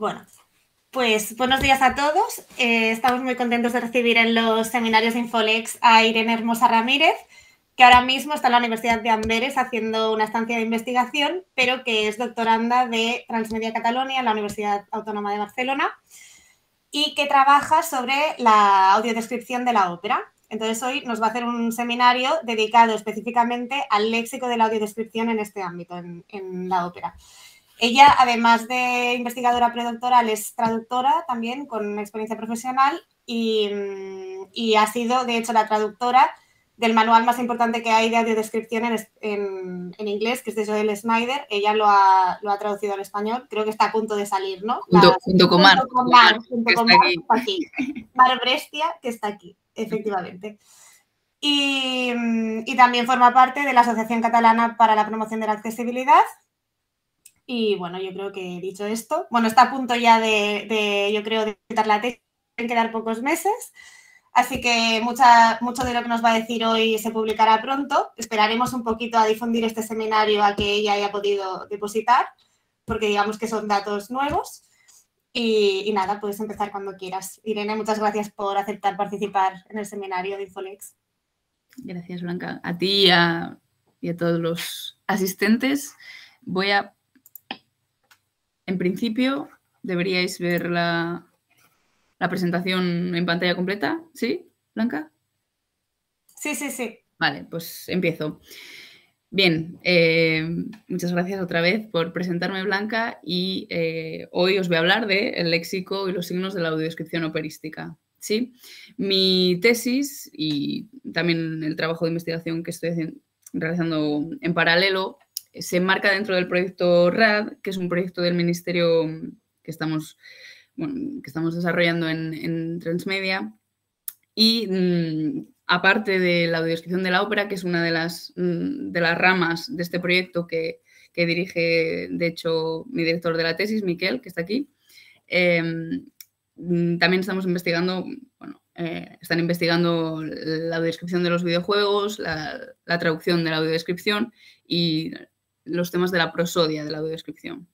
Bueno, pues buenos días a todos. Eh, estamos muy contentos de recibir en los seminarios de Infolex a Irene Hermosa Ramírez, que ahora mismo está en la Universidad de Amberes haciendo una estancia de investigación, pero que es doctoranda de Transmedia Catalonia en la Universidad Autónoma de Barcelona y que trabaja sobre la audiodescripción de la ópera. Entonces hoy nos va a hacer un seminario dedicado específicamente al léxico de la audiodescripción en este ámbito, en la ópera. Ella, además de investigadora predoctoral, es traductora también con experiencia profesional y, mm, y ha sido, de hecho, la traductora del manual más importante que hay de audiodescripción en, en, inglés, que es de Joel Snyder. Ella lo ha, traducido al español. Creo que está a punto de salir, ¿no? junto, que está aquí. Mar Brestia, que está aquí, efectivamente. Y, mm, y, también forma parte de la Asociación Catalana para la Promoción de la Accesibilidad, y bueno, yo creo que dicho esto, bueno, está a punto ya de, yo creo, de quitar la tesis, en quedar pocos meses. Así que mucha, mucho de lo que nos va a decir hoy se publicará pronto. Esperaremos un poquito a difundir este seminario a que ella haya podido depositar, porque digamos que son datos nuevos. Y, nada, puedes empezar cuando quieras. Irene, muchas gracias por aceptar participar en el seminario de Infolex. Gracias, Blanca. A ti y y a todos los asistentes. Voy a en principio deberíais ver la, presentación en pantalla completa. ¿Sí, Blanca? Sí, sí, sí. Vale, pues empiezo. Bien, eh, muchas gracias otra vez por presentarme, Blanca, y eh, hoy os voy a hablar de léxico y los signos de la audiodescripción operística. ¿sí? Mi tesis y también el trabajo de investigación que estoy realizando en paralelo se enmarca dentro del proyecto RAD, que es un proyecto del ministerio que estamos, que estamos desarrollando en, Transmedia. Y mm, aparte de la audiodescripción de la ópera, que es una de las, mm, de las ramas de este proyecto que, dirige, de hecho, mi director de la tesis, Miquel, que está aquí, em, mm, también estamos investigando, bueno, eh, están investigando la audiodescripción de los videojuegos, la, la traducción de la audiodescripción y los temas de la prosodia, de la audiodescripción.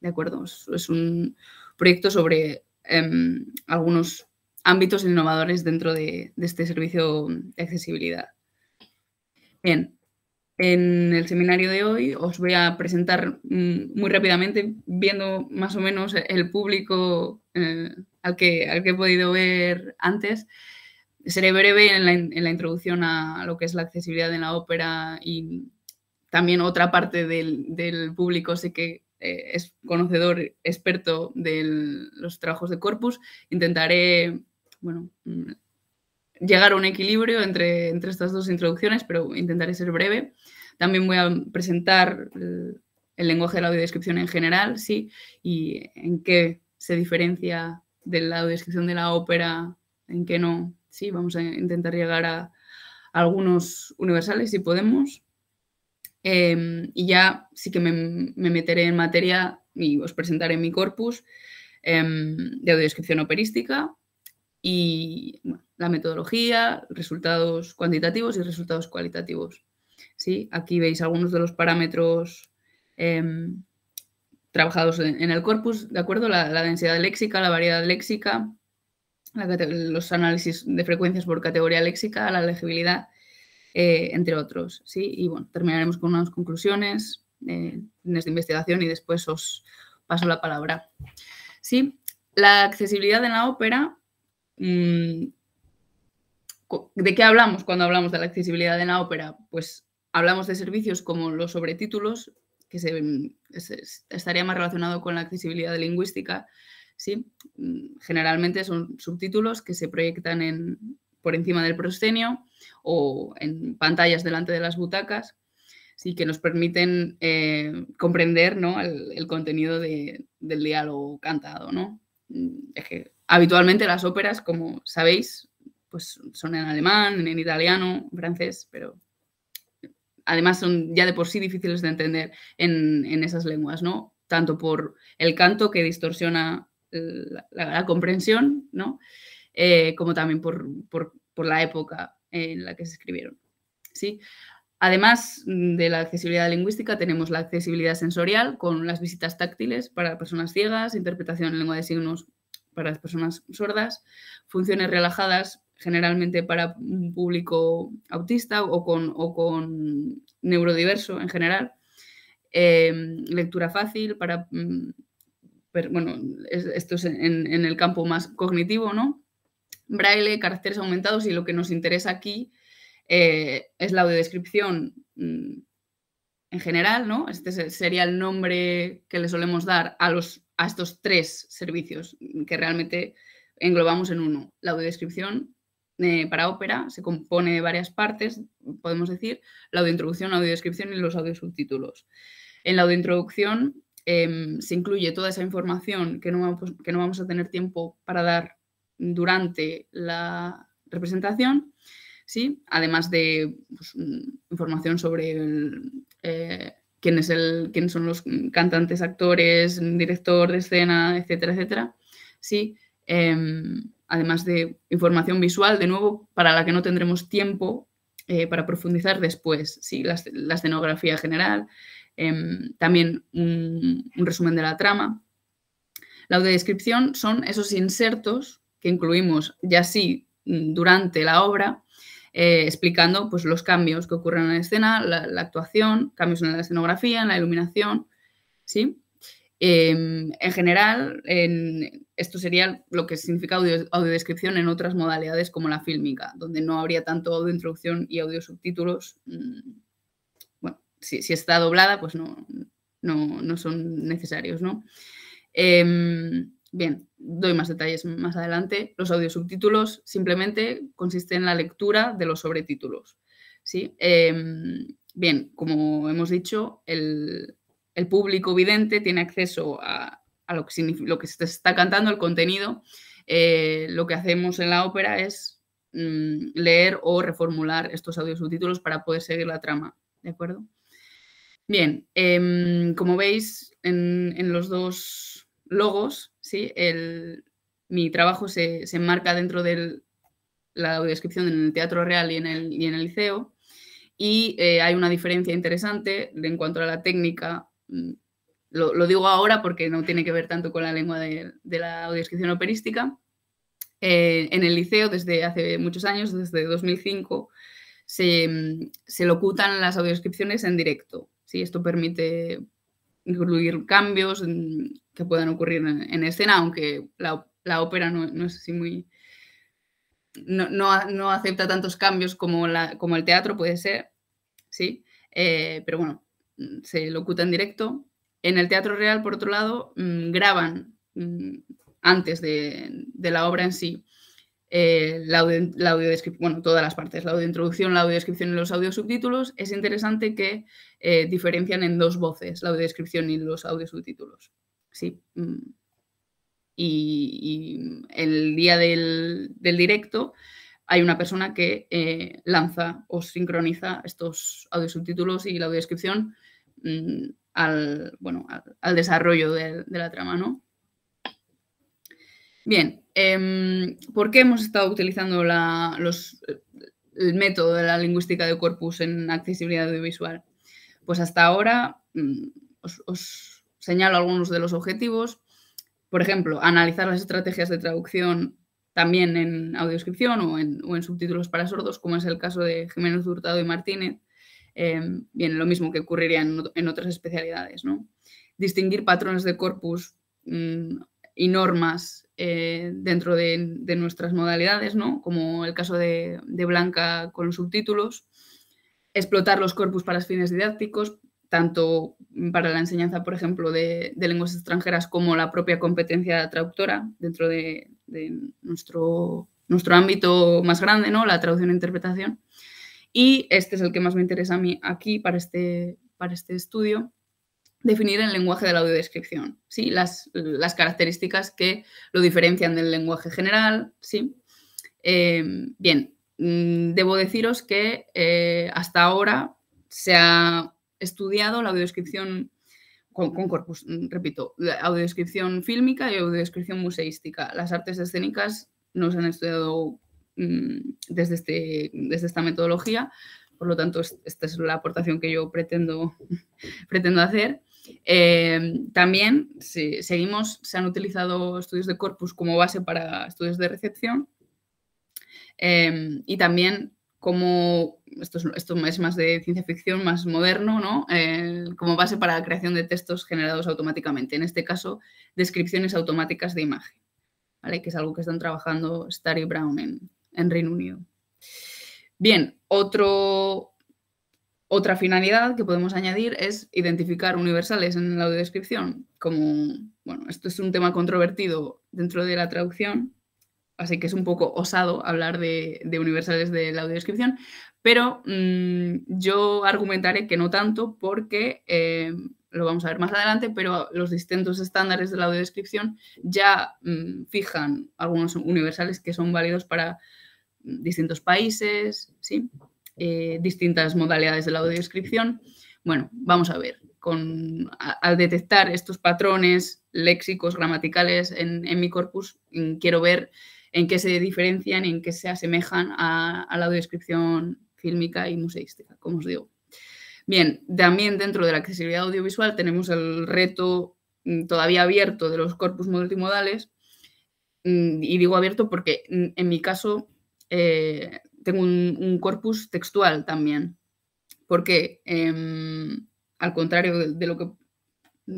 ¿De acuerdo? Es, un proyecto sobre em, algunos ámbitos innovadores dentro de, este servicio de accesibilidad. Bien, en el seminario de hoy os voy a presentar mm, muy rápidamente, viendo más o menos el público eh, al, que, al que he podido ver antes. Seré breve en la, en la introducción a lo que es la accesibilidad en la ópera y también otra parte del, público sé que eh, es conocedor, experto de los trabajos de corpus, intentaré, bueno, mm, llegar a un equilibrio entre, entre estas dos introducciones, pero intentaré ser breve. También voy a presentar el, lenguaje de la audiodescripción en general, sí, y en qué se diferencia de la audiodescripción de la ópera, en qué no. Sí, vamos a intentar llegar a, a algunos universales si podemos. Em, y ya sí que me, meteré en materia y os presentaré mi corpus em, de audiodescripción operística y la metodología, resultados cuantitativos y resultados cualitativos. ¿sí? Aquí veis algunos de los parámetros em, trabajados en, el corpus, ¿de acuerdo? La, densidad léxica, la variedad léxica, los análisis de frecuencias por categoría léxica, la legibilidad eh, entre otros. ¿sí? Y bueno, terminaremos con unas conclusiones, eh, de investigación y después os paso la palabra. ¿Sí? La accesibilidad en la ópera, mm, ¿de qué hablamos cuando hablamos de la accesibilidad en la ópera? Pues hablamos de servicios como los sobretítulos, que se, estaría más relacionado con la accesibilidad lingüística, ¿sí? Mm, generalmente son subtítulos que se proyectan en, por encima del proscenio o en pantallas delante de las butacas, sí que nos permiten eh, comprender ¿no? el, contenido del diálogo cantado. ¿no? Mm, habitualmente las óperas, como sabéis, pues son en alemán, en italiano, en francés, pero además son ya de por sí difíciles de entender en, esas lenguas, ¿no? Tanto por el canto que distorsiona la, la comprensión, ¿no? Eh, como también por, la época en la que se escribieron. ¿sí? Además mm, de la accesibilidad lingüística, tenemos la accesibilidad sensorial con las visitas táctiles para personas ciegas, interpretación en lengua de signos para las personas sordas, funciones relajadas generalmente para un público autista o con, o con neurodiverso en general, em, lectura fácil para, mm, bueno, esto es en, el campo más cognitivo, ¿no? braille, caracteres aumentados y lo que nos interesa aquí eh, es la audiodescripción mm, en general, ¿no? Este sería el nombre que le solemos dar a, los, a estos tres servicios que realmente englobamos en uno. La audiodescripción eh, para ópera se compone de varias partes, podemos decir, la audiointroducción, la audiodescripción y los audiosubtítulos. En la audiointroducción em, se incluye toda esa información que no, que no vamos a tener tiempo para dar durante la representación, ¿sí? además de pues, información sobre eh, quiénes son los cantantes, actores, director de escena, etcétera, etcétera. ¿sí? Em, además de información visual, de nuevo, para la que no tendremos tiempo eh, para profundizar después, ¿sí? la, escenografía general, em, también un, un resumen de la trama. La audiodescripción son esos insertos que incluimos ya sí mm, durante la obra, eh, explicando pues, los cambios que ocurren en la escena, la, actuación, cambios en la escenografía, en la iluminación, ¿sí? Em, en general, en, esto sería lo que significa audio, audiodescripción en otras modalidades como la fílmica, donde no habría tanto audio introducción y audio subtítulos. Mm, bueno, si, está doblada, pues no, no, son necesarios, em, Bien, doy más detalles más adelante. Los audiosubtítulos simplemente consisten en la lectura de los sobretítulos. ¿sí? Em, bien, como hemos dicho, el, público vidente tiene acceso a, lo, que lo, que se está cantando, el contenido. Eh, lo que hacemos en la ópera es mm, leer o reformular estos audiosubtítulos para poder seguir la trama. ¿De acuerdo? Bien, em, como veis, en los dos logos, ¿sí? El, mi trabajo se, enmarca dentro de la audiodescripción en el teatro real y en el, y en el liceo. Y eh, hay una diferencia interesante en cuanto a la técnica. Mm, lo, digo ahora porque no tiene que ver tanto con la lengua de, la audiodescripción operística. Eh, en el liceo, desde hace muchos años, desde 2005, mm, se, locutan las audiodescripciones en directo. ¿sí? Esto permite incluir cambios que puedan ocurrir en, escena, aunque la, ópera no, es así muy... No, acepta tantos cambios como, como el teatro puede ser, ¿sí? Eh, pero bueno, se locuta en directo. En el teatro real, por otro lado, mm, graban mm, antes de la obra en sí. Eh, la, audio, bueno, todas las partes, la introducción, la audiodescripción y los audiosubtítulos, es interesante que eh, diferencian en dos voces, la audiodescripción y los audiosubtítulos. Sí. Mm. Y, el día del, directo hay una persona que eh, lanza o sincroniza estos audiosubtítulos y la audiodescripción mm, al, desarrollo de, la trama, Bien, Em, ¿Por qué hemos estado utilizando los, eh, el método de la lingüística de corpus en accesibilidad audiovisual? Pues hasta ahora mm, os, señalo algunos de los objetivos. Por ejemplo, analizar las estrategias de traducción también en audioscripción o en, subtítulos para sordos, como es el caso de Jiménez Hurtado y Martínez. Em, bien, lo mismo que ocurriría en, otras especialidades. ¿no? Distinguir patrones de corpus mm, y normas eh, dentro de, nuestras modalidades, ¿no? como el caso de, Blanca con los subtítulos, explotar los corpus para fines didácticos, tanto para la enseñanza, por ejemplo, de, lenguas extranjeras como la propia competencia traductora dentro de, nuestro, nuestro ámbito más grande, ¿no? la traducción e interpretación. Y este es el que más me interesa a mí aquí para este, para este estudio, definir el lenguaje de la audiodescripción, ¿sí? las, características que lo diferencian del lenguaje general. Eh, bien, mm, debo deciros que eh, hasta ahora se ha estudiado la audiodescripción con, corpus, mm, repito, audiodescripción fílmica y audiodescripción museística. Las artes escénicas no se han estudiado mm, desde, este, desde esta metodología, por lo tanto, esta es la aportación que yo pretendo, pretendo hacer. Em, también, seguimos, se han utilizado estudios de corpus como base para estudios de recepción em, y también como, esto es, más de ciencia ficción, más moderno, como base para la creación de textos generados automáticamente, en este caso, descripciones automáticas de imagen, que es algo que están trabajando Starry Brown en Reino Unido. Bien, otro, otra finalidad que podemos añadir es identificar universales en la audiodescripción, como, bueno, esto es un tema controvertido dentro de la traducción, así que es un poco osado hablar de, universales de la audiodescripción, pero mm, yo argumentaré que no tanto porque eh, lo vamos a ver más adelante, pero los distintos estándares de la audiodescripción ya mm, fijan algunos universales que son válidos para mm, distintos países, ¿sí? Eh, distintas modalidades de la audiodescripción. Bueno, vamos a ver. Con, al detectar estos patrones léxicos, gramaticales en, mi corpus, mm, quiero ver en qué se diferencian, en qué se asemejan a, la audiodescripción fílmica y museística, como os digo. Bien, también dentro de la accesibilidad audiovisual tenemos el reto mm, todavía abierto de los corpus multimodales, mm, y digo abierto porque en mi caso eh, tengo un, corpus textual también, porque em, al contrario de lo que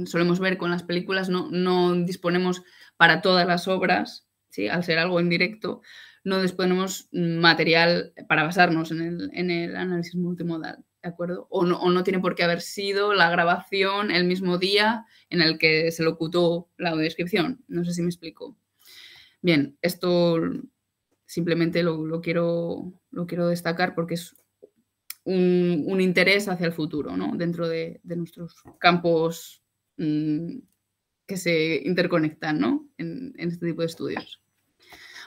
solemos ver con las películas, no, no disponemos para todas las obras, ¿sí? al ser algo en directo, no disponemos material para basarnos en el, en el análisis multimodal. ¿de acuerdo? O no, no, tiene por qué haber sido la grabación el mismo día en el que se locutó la audiodescripción. No sé si me explico. Bien, esto Simplemente lo, quiero, lo quiero destacar porque es un, interés hacia el futuro, Dentro de, nuestros campos mm, que se interconectan, En, este tipo de estudios.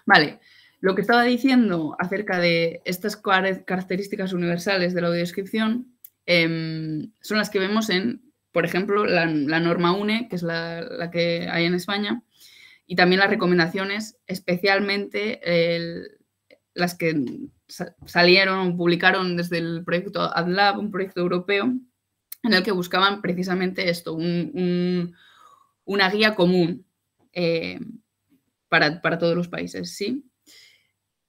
Vale, lo que estaba diciendo acerca de estas características universales de la audiodescripción em, son las que vemos en, por ejemplo, la, norma UNE, que es la, que hay en España, y también las recomendaciones, especialmente las que salieron, publicaron desde el proyecto AdLab, un proyecto europeo, en el que buscaban precisamente esto, una guía común eh, para, todos los países. ¿sí?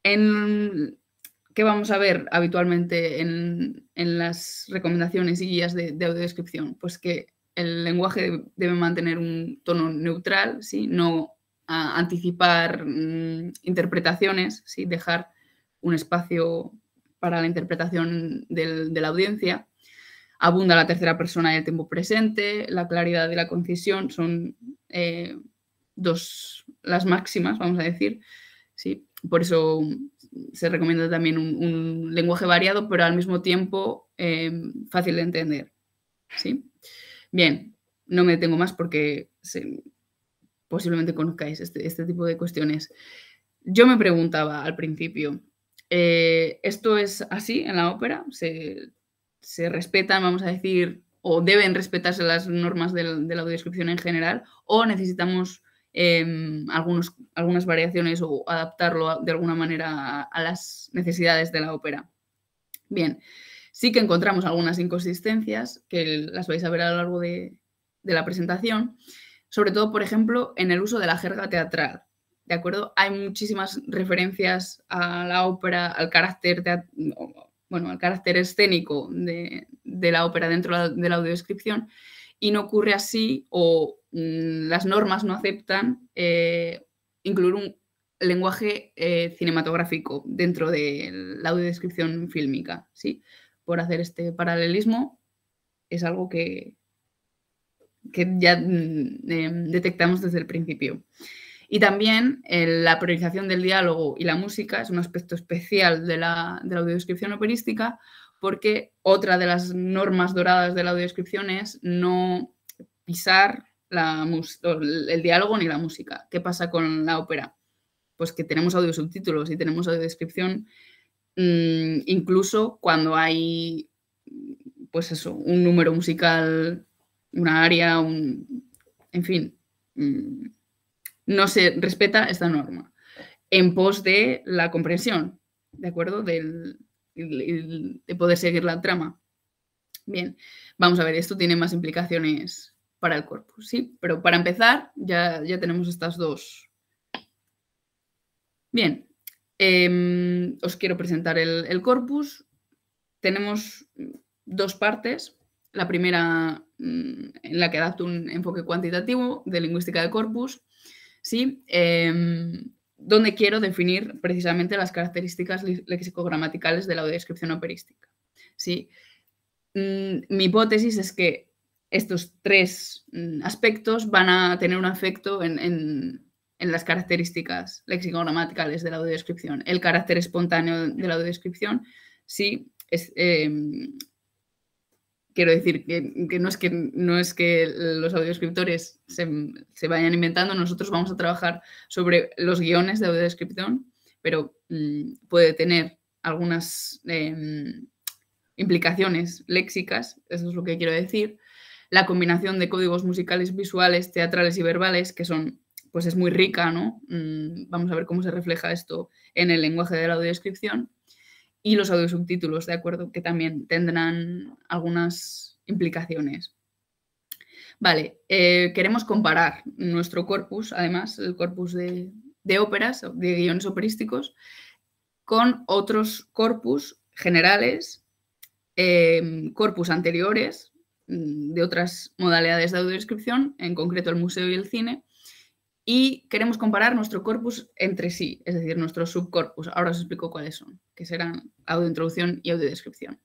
En, ¿Qué vamos a ver habitualmente en, las recomendaciones y guías de, de, audiodescripción? Pues que el lenguaje debe mantener un tono neutral, ¿sí? no anticipar mm, interpretaciones, ¿sí? dejar un espacio para la interpretación de la audiencia. Abunda la tercera persona y el tiempo presente, la claridad y la concisión son eh, dos, las máximas, vamos a decir. ¿sí? Por eso se recomienda también un, lenguaje variado, pero al mismo tiempo em, fácil de entender. ¿sí? Bien, no me detengo más porque se, posiblemente conozcáis este, este, tipo de cuestiones. Yo me preguntaba al principio, eh, ¿esto es así en la ópera? ¿Se, ¿Se, respetan, vamos a decir, o deben respetarse las normas de, la audiodescripción en general? ¿O necesitamos em, algunos, algunas variaciones o adaptarlo de alguna manera a, las necesidades de la ópera? Bien, sí que encontramos algunas inconsistencias que las vais a ver a lo largo de, de la presentación sobre todo, por ejemplo, en el uso de la jerga teatral. ¿De acuerdo? Hay muchísimas referencias a la ópera, al carácter, bueno, al carácter escénico de, la ópera dentro de la audiodescripción y no ocurre así o mm, las normas no aceptan eh, incluir un lenguaje eh, cinematográfico dentro de la audiodescripción fílmica. ¿sí? Por hacer este paralelismo es algo que, que ya mm, em, detectamos desde el principio. Y también la priorización del diálogo y la música es un aspecto especial de la, de audiodescripción operística porque otra de las normas doradas de la audiodescripción es no pisar la el diálogo ni la música. ¿Qué pasa con la ópera? Pues que tenemos audiosubtítulos y tenemos audiodescripción mm, incluso cuando hay pues eso, un número musical una área, un, en fin, mm, no se respeta esta norma en pos de la comprensión, ¿de acuerdo? Del, de poder seguir la trama. Bien, vamos a ver, esto tiene más implicaciones para el corpus ¿sí? Pero para empezar, ya, tenemos estas dos. Bien, em, os quiero presentar el corpus. Tenemos dos partes. La primera Mm, en la que adapto un enfoque cuantitativo de lingüística de corpus, ¿sí? Em, donde quiero definir precisamente las características lexicogramaticales de la audiodescripción operística. ¿sí? Mm, mi hipótesis es que estos tres mm, aspectos van a tener un efecto en, las características lexicogramaticales de la audiodescripción. El carácter espontáneo de la audiodescripción, sí, es, em, Quiero decir que, no, es que no es que los audiodescriptores se, vayan inventando, nosotros vamos a trabajar sobre los guiones de audiodescripción, pero mm, puede tener algunas em, implicaciones léxicas, eso es lo que quiero decir. La combinación de códigos musicales, visuales, teatrales y verbales, que son, pues es muy rica, ¿no? Mm, vamos a ver cómo se refleja esto en el lenguaje de la audiodescripción y los audiosubtítulos, ¿de acuerdo? Que también tendrán algunas implicaciones. Vale, eh, queremos comparar nuestro corpus, además, el corpus de, óperas, de guiones operísticos, con otros corpus generales, em, corpus anteriores mm, de otras modalidades de audiodescripción, en concreto el museo y el cine, y queremos comparar nuestro corpus entre sí, es decir, nuestro subcorpus. Ahora os explico cuáles son, que serán audiointroducción y audiodescripción.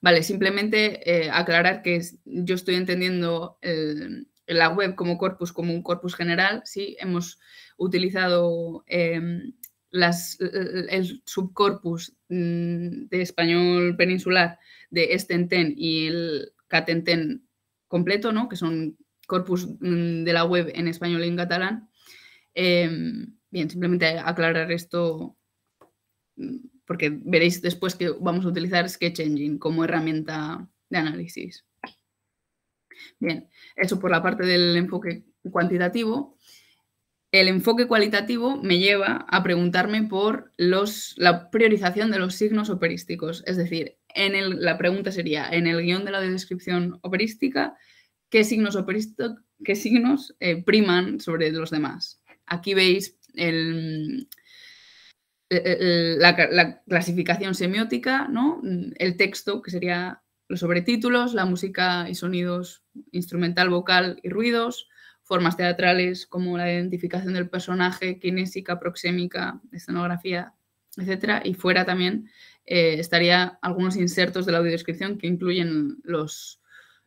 Vale, simplemente eh, aclarar que yo estoy entendiendo eh, la web como corpus, como un corpus general, sí, hemos utilizado em, las, el subcorpus mm, de español peninsular de este estenten y el catenten completo, ¿no? que son corpus mm, de la web en español y en catalán, Em, bien, simplemente aclarar esto mm, porque veréis después que vamos a utilizar Sketch Engine como herramienta de análisis. Bien, eso por la parte del enfoque cuantitativo. El enfoque cualitativo me lleva a preguntarme por los, la priorización de los signos operísticos. Es decir, en la pregunta sería, en el guión de la descripción operística, ¿qué signos, qué signos eh, priman sobre los demás? Aquí veis la, clasificación semiótica, ¿no? el texto, que sería los sobretítulos, la música y sonidos instrumental, vocal y ruidos, formas teatrales como la identificación del personaje, kinésica, proxémica, escenografía, etc. y fuera también eh, estaría algunos insertos de la audiodescripción que incluyen los,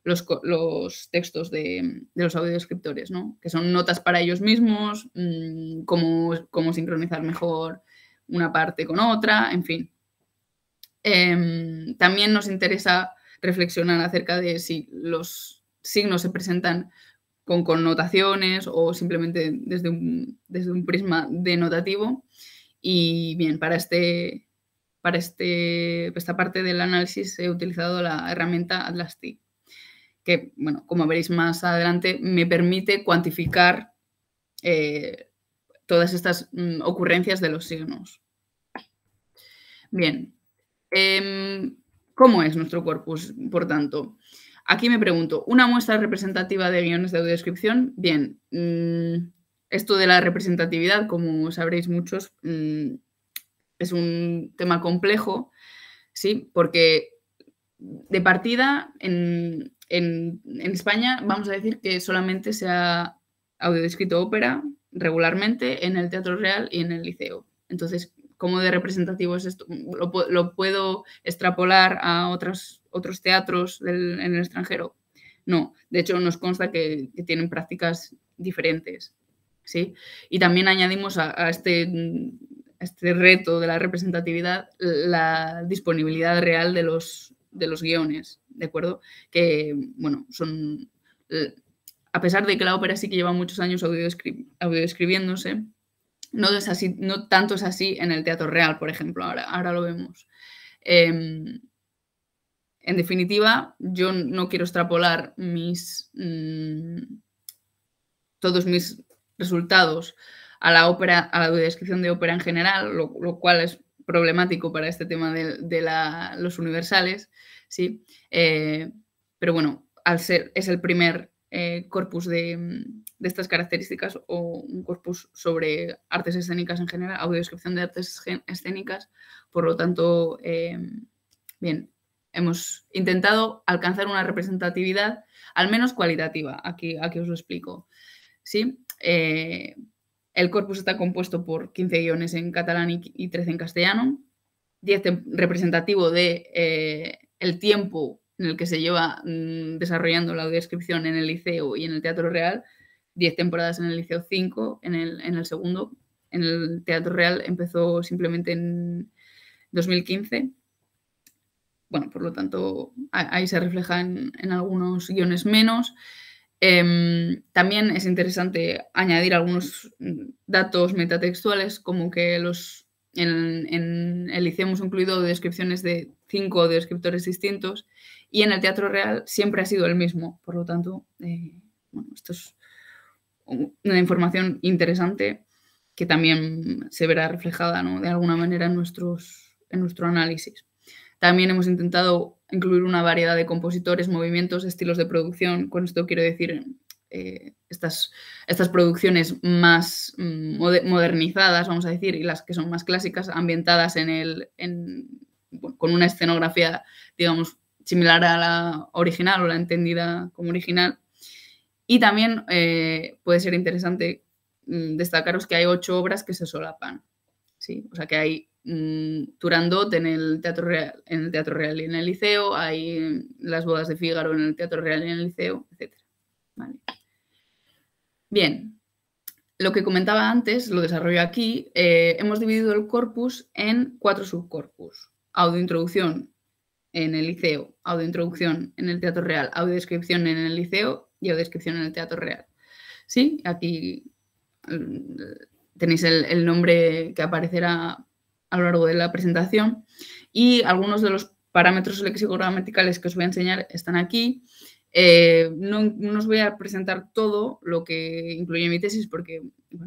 los, textos de, los audiodescriptores, ¿no? que son notas para ellos mismos, mm, cómo, sincronizar mejor una parte con otra, en fin. Em, también nos interesa reflexionar acerca de si los signos se presentan con connotaciones o simplemente desde un, desde un prisma denotativo. Y bien, para, este, para este, esta parte del análisis he utilizado la herramienta Atlas que, bueno, como veréis más adelante, me permite cuantificar eh, todas estas mm, ocurrencias de los signos. Bien, em, ¿cómo es nuestro corpus, por tanto? Aquí me pregunto, ¿una muestra representativa de guiones de audiodescripción? Bien, mm, esto de la representatividad, como sabréis muchos, mm, es un tema complejo, ¿sí? Porque de partida, en, en, España vamos a decir que solamente se ha audiodescrito ópera regularmente en el Teatro Real y en el Liceo. Entonces, ¿cómo de representativo es esto? ¿Lo, puedo extrapolar a otros teatros en el extranjero? No, de hecho nos consta que, tienen prácticas diferentes. ¿sí? Y también añadimos este, a, este, reto de la representatividad la disponibilidad real de los guiones ¿de acuerdo? Que, bueno, son... Eh, a pesar de que la ópera sí que lleva muchos años audio audiodescribiéndose, no, es así, no tanto es así en el teatro real, por ejemplo, ahora, lo vemos. Em, en definitiva, yo no quiero extrapolar mis, mm, todos mis resultados a la ópera, a la audiodescripción de ópera en general, lo, cual es problemático para este tema de, los universales, ¿sí? Eh, pero bueno, al ser, es el primer eh, corpus de, de, estas características o un corpus sobre artes escénicas en general, audiodescripción de artes escénicas, por lo tanto, eh, bien, hemos intentado alcanzar una representatividad al menos cualitativa, aquí, aquí os lo explico. ¿sí? el corpus está compuesto por 15 guiones en catalán y, 13 en castellano, 10 representativo de el tiempo en el que se lleva mm, desarrollando la descripción en el liceo y en el teatro real, 10 temporadas en el liceo 5, en el, en el segundo, en el teatro real empezó simplemente en 2015. Bueno, por lo tanto, ahí se refleja en, algunos guiones menos. Em, también es interesante añadir algunos datos metatextuales, como que los, en, en el liceo hemos incluido descripciones de cinco descriptores distintos y en el Teatro Real siempre ha sido el mismo. Por lo tanto, eh, bueno, esto es una información interesante que también se verá reflejada de alguna manera en, nuestros, en nuestro análisis. También hemos intentado incluir una variedad de compositores, movimientos, estilos de producción. Con esto quiero decir eh, estas, estas, producciones más mm, modernizadas, vamos a decir, y las que son más clásicas, ambientadas en con una escenografía, digamos, similar a la original o la entendida como original. Y también eh, puede ser interesante mm, destacaros que hay ocho obras que se solapan. ¿sí? O sea que hay mm, Turandot en el, Teatro Real, en el Teatro Real y en el Liceo, hay mm, Las bodas de Fígaro en el Teatro Real y en el Liceo, etc. Bien, lo que comentaba antes, lo desarrollo aquí, eh, hemos dividido el corpus en cuatro subcorpus. Audiointroducción, en el liceo, introducción en el teatro real, descripción en el liceo y descripción en el teatro real. Sí, aquí mm, tenéis el, nombre que aparecerá a lo largo de la presentación y algunos de los parámetros lexicogramaticales que os voy a enseñar están aquí. Eh, no, os voy a presentar todo lo que incluye mi tesis porque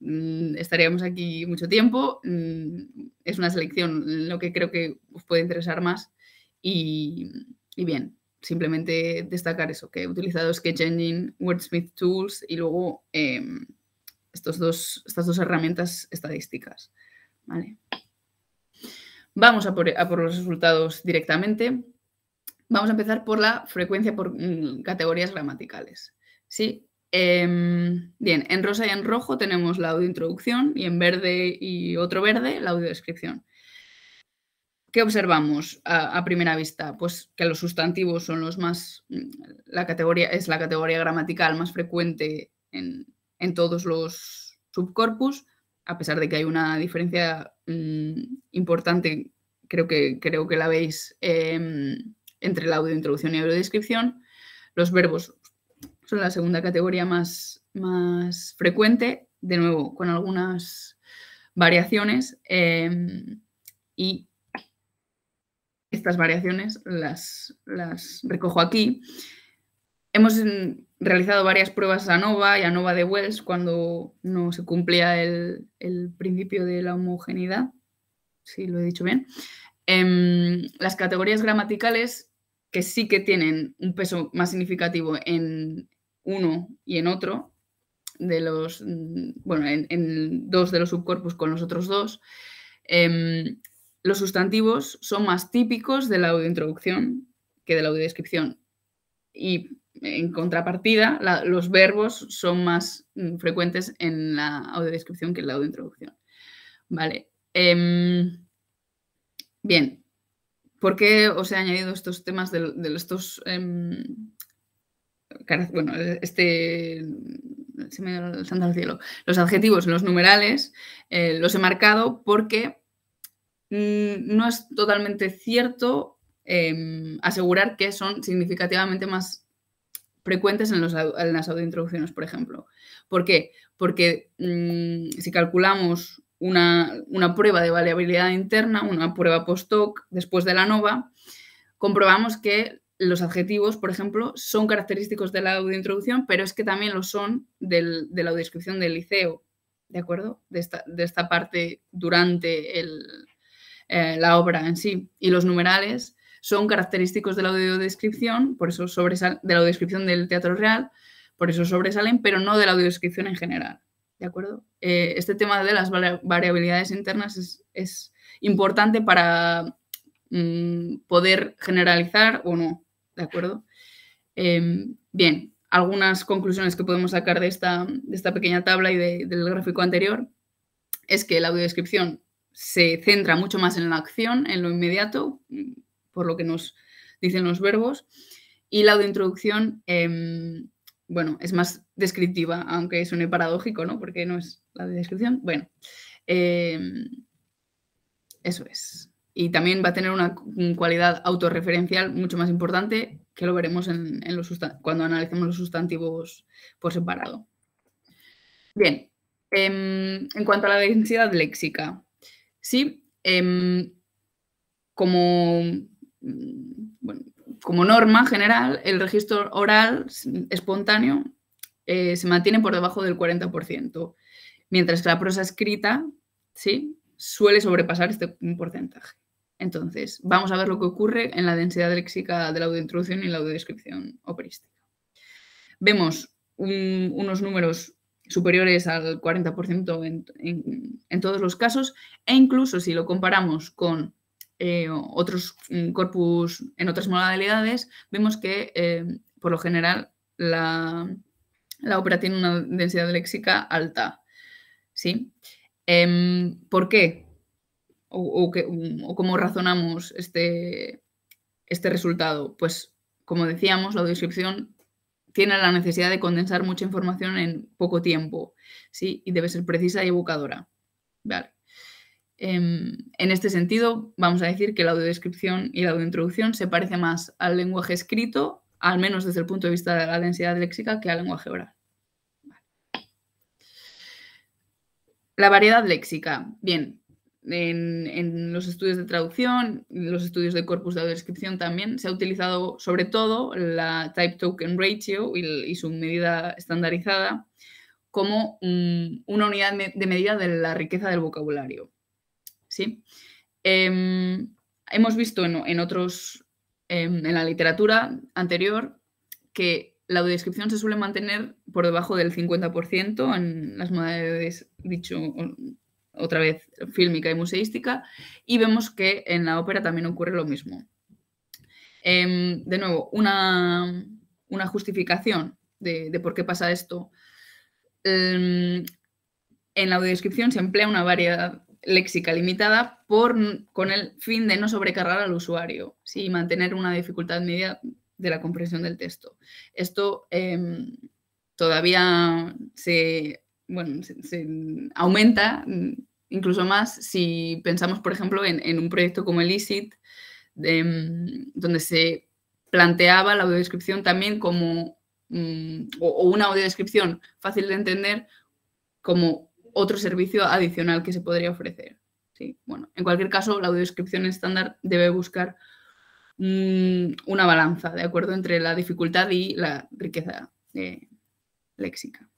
Mm, estaríamos aquí mucho tiempo. Mm, es una selección lo que creo que os puede interesar más. Y, bien, simplemente destacar eso, que he utilizado Sketch Engine, Wordsmith Tools y luego em, estos dos, estas dos herramientas estadísticas. ¿Vale? Vamos a por, a por los resultados directamente. Vamos a empezar por la frecuencia por mm, categorías gramaticales. ¿Sí? Em, bien, en rosa y en rojo tenemos la audiointroducción y en verde y otro verde la audio ¿Qué observamos a, primera vista? Pues que los sustantivos son los más, mm, la categoría es la categoría gramatical más frecuente en, todos los subcorpus, a pesar de que hay una diferencia mm, importante, creo que, creo que la veis, em, entre la audiointroducción introducción y audio descripción. Los verbos son la segunda categoría más, más frecuente, de nuevo, con algunas variaciones. Em, y estas variaciones las, las recojo aquí. Hemos realizado varias pruebas a ANOVA y a Nova de Wells cuando no se cumplía el, principio de la homogeneidad, si lo he dicho bien. Em, las categorías gramaticales que sí que tienen un peso más significativo en, uno y en otro de los, mm, bueno, en, dos de los subcorpus con los otros dos, em, los sustantivos son más típicos de la audiointroducción que de la audiodescripción. Y en contrapartida, los verbos son más mm, frecuentes en la audiodescripción que en la audiointroducción. Vale. Em, bien. ¿Por qué os he añadido estos temas de, estos bueno, este, se me el al cielo, los adjetivos, los numerales, eh, los he marcado porque mm, no es totalmente cierto em, asegurar que son significativamente más frecuentes en, las autointroducciones, por ejemplo. ¿Por qué? Porque mm, si calculamos una, una, prueba de variabilidad interna, una prueba post-hoc después de la nova, comprobamos que los adjetivos, por ejemplo, son característicos de la audiointroducción, pero es que también lo son de la audiodescripción del liceo, ¿de acuerdo? De esta, parte durante eh, la obra en sí. Y los numerales son característicos de la audiodescripción, por eso sobresalen de la audiodescripción del teatro real, por eso sobresalen, pero no de la audiodescripción en general, ¿de acuerdo? Eh, este tema de las variabilidades internas es, importante para mm, poder generalizar o no ¿de acuerdo? Em, bien, algunas conclusiones que podemos sacar de esta, esta pequeña tabla y del gráfico anterior es que la audiodescripción se centra mucho más en la acción, en lo inmediato, por lo que nos dicen los verbos, y la audiointroducción, em, bueno, es más descriptiva, aunque suene paradójico, ¿no? Porque no es la de descripción. Bueno, em, eso es y también va a tener una cualidad autorreferencial mucho más importante que lo veremos en, los cuando analicemos los sustantivos por separado. Bien, em, en cuanto a la densidad léxica, sí, em, como, mm, como norma general, el registro oral espontáneo eh, se mantiene por debajo del 40%, mientras que la prosa escrita, sí, suele sobrepasar este porcentaje. Entonces, vamos a ver lo que ocurre en la densidad léxica de la audiointroducción y la audiodescripción operística. Vemos unos números superiores al 40% en, todos los casos, e incluso si lo comparamos con eh, otros mm, corpus en otras modalidades, vemos que eh, por lo general la, ópera tiene una densidad léxica alta. ¿sí? Em, ¿Por qué? Mm, o, cómo razonamos este, este resultado? Pues, como decíamos, la audiodescripción tiene la necesidad de condensar mucha información en poco tiempo, ¿sí? Y debe ser precisa y evocadora. Em, en este sentido, vamos a decir que la audiodescripción y la audiointroducción se parece más al lenguaje escrito, al menos desde el punto de vista de la densidad léxica, que al lenguaje oral. La variedad léxica. Bien, en, los estudios de traducción, los estudios de corpus de audiodescripción también, se ha utilizado sobre todo la type token ratio y, su medida estandarizada como una unidad de medida de la riqueza del vocabulario. Em, hemos visto en, otros, em, en la literatura anterior, que la audiodescripción se suele mantener por debajo del 50% en las modalidades dicho otra vez fílmica y museística, y vemos que en la ópera también ocurre lo mismo. Em, de nuevo, una, justificación de, por qué pasa esto. Em, en la audiodescripción se emplea una variedad léxica limitada con el fin de no sobrecargar al usuario y mantener una dificultad media de la comprensión del texto. Esto em, todavía se bueno, se, aumenta mm, incluso más si pensamos, por ejemplo, en, un proyecto como el e ISIT, em, donde se planteaba la audiodescripción también como, mm, o, una audiodescripción fácil de entender, como otro servicio adicional que se podría ofrecer. Sí, bueno, en cualquier caso, la audiodescripción estándar debe buscar mm, una balanza, ¿de acuerdo?, entre la dificultad y la riqueza eh, léxica.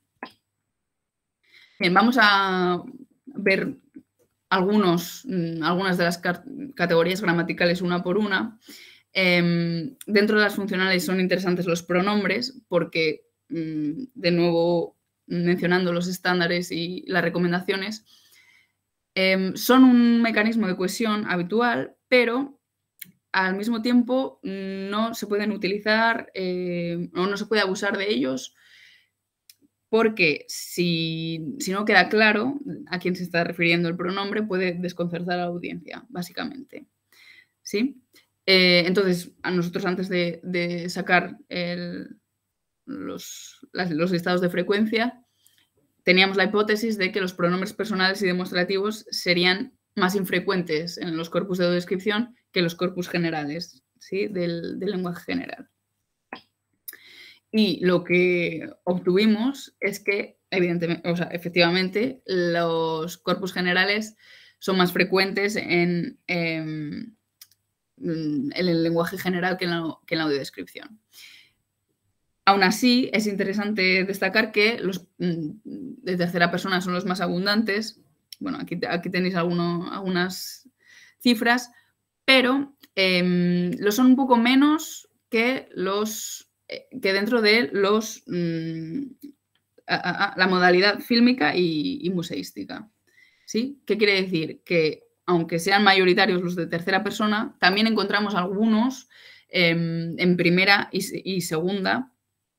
Bien, vamos a ver mm, algunas de las categorías gramaticales una por una. Em, dentro de las funcionales son interesantes los pronombres porque, mm, de nuevo, mencionando los estándares y las recomendaciones, em, son un mecanismo de cohesión habitual, pero al mismo tiempo mm, no se pueden utilizar eh, o no se puede abusar de ellos porque si, no queda claro a quién se está refiriendo el pronombre, puede desconcertar a la audiencia, básicamente. ¿Sí? Eh, entonces, a nosotros antes de, sacar el, los, los listados de frecuencia, teníamos la hipótesis de que los pronombres personales y demostrativos serían más infrecuentes en los corpus de descripción que los corpus generales, ¿sí? del lenguaje general. Y lo que obtuvimos es que, evidentemente, efectivamente, los corpus generales son más frecuentes em, en, el lenguaje general que en la, audiodescripción. Aún así, es interesante destacar que los mm, de tercera persona son los más abundantes. Bueno, aquí, aquí tenéis algunas cifras, pero em, lo son un poco menos que los que dentro de los mm, la modalidad fílmica y, museística. ¿Sí? ¿Qué quiere decir? Que aunque sean mayoritarios los de tercera persona, también encontramos algunos em, en primera y, segunda,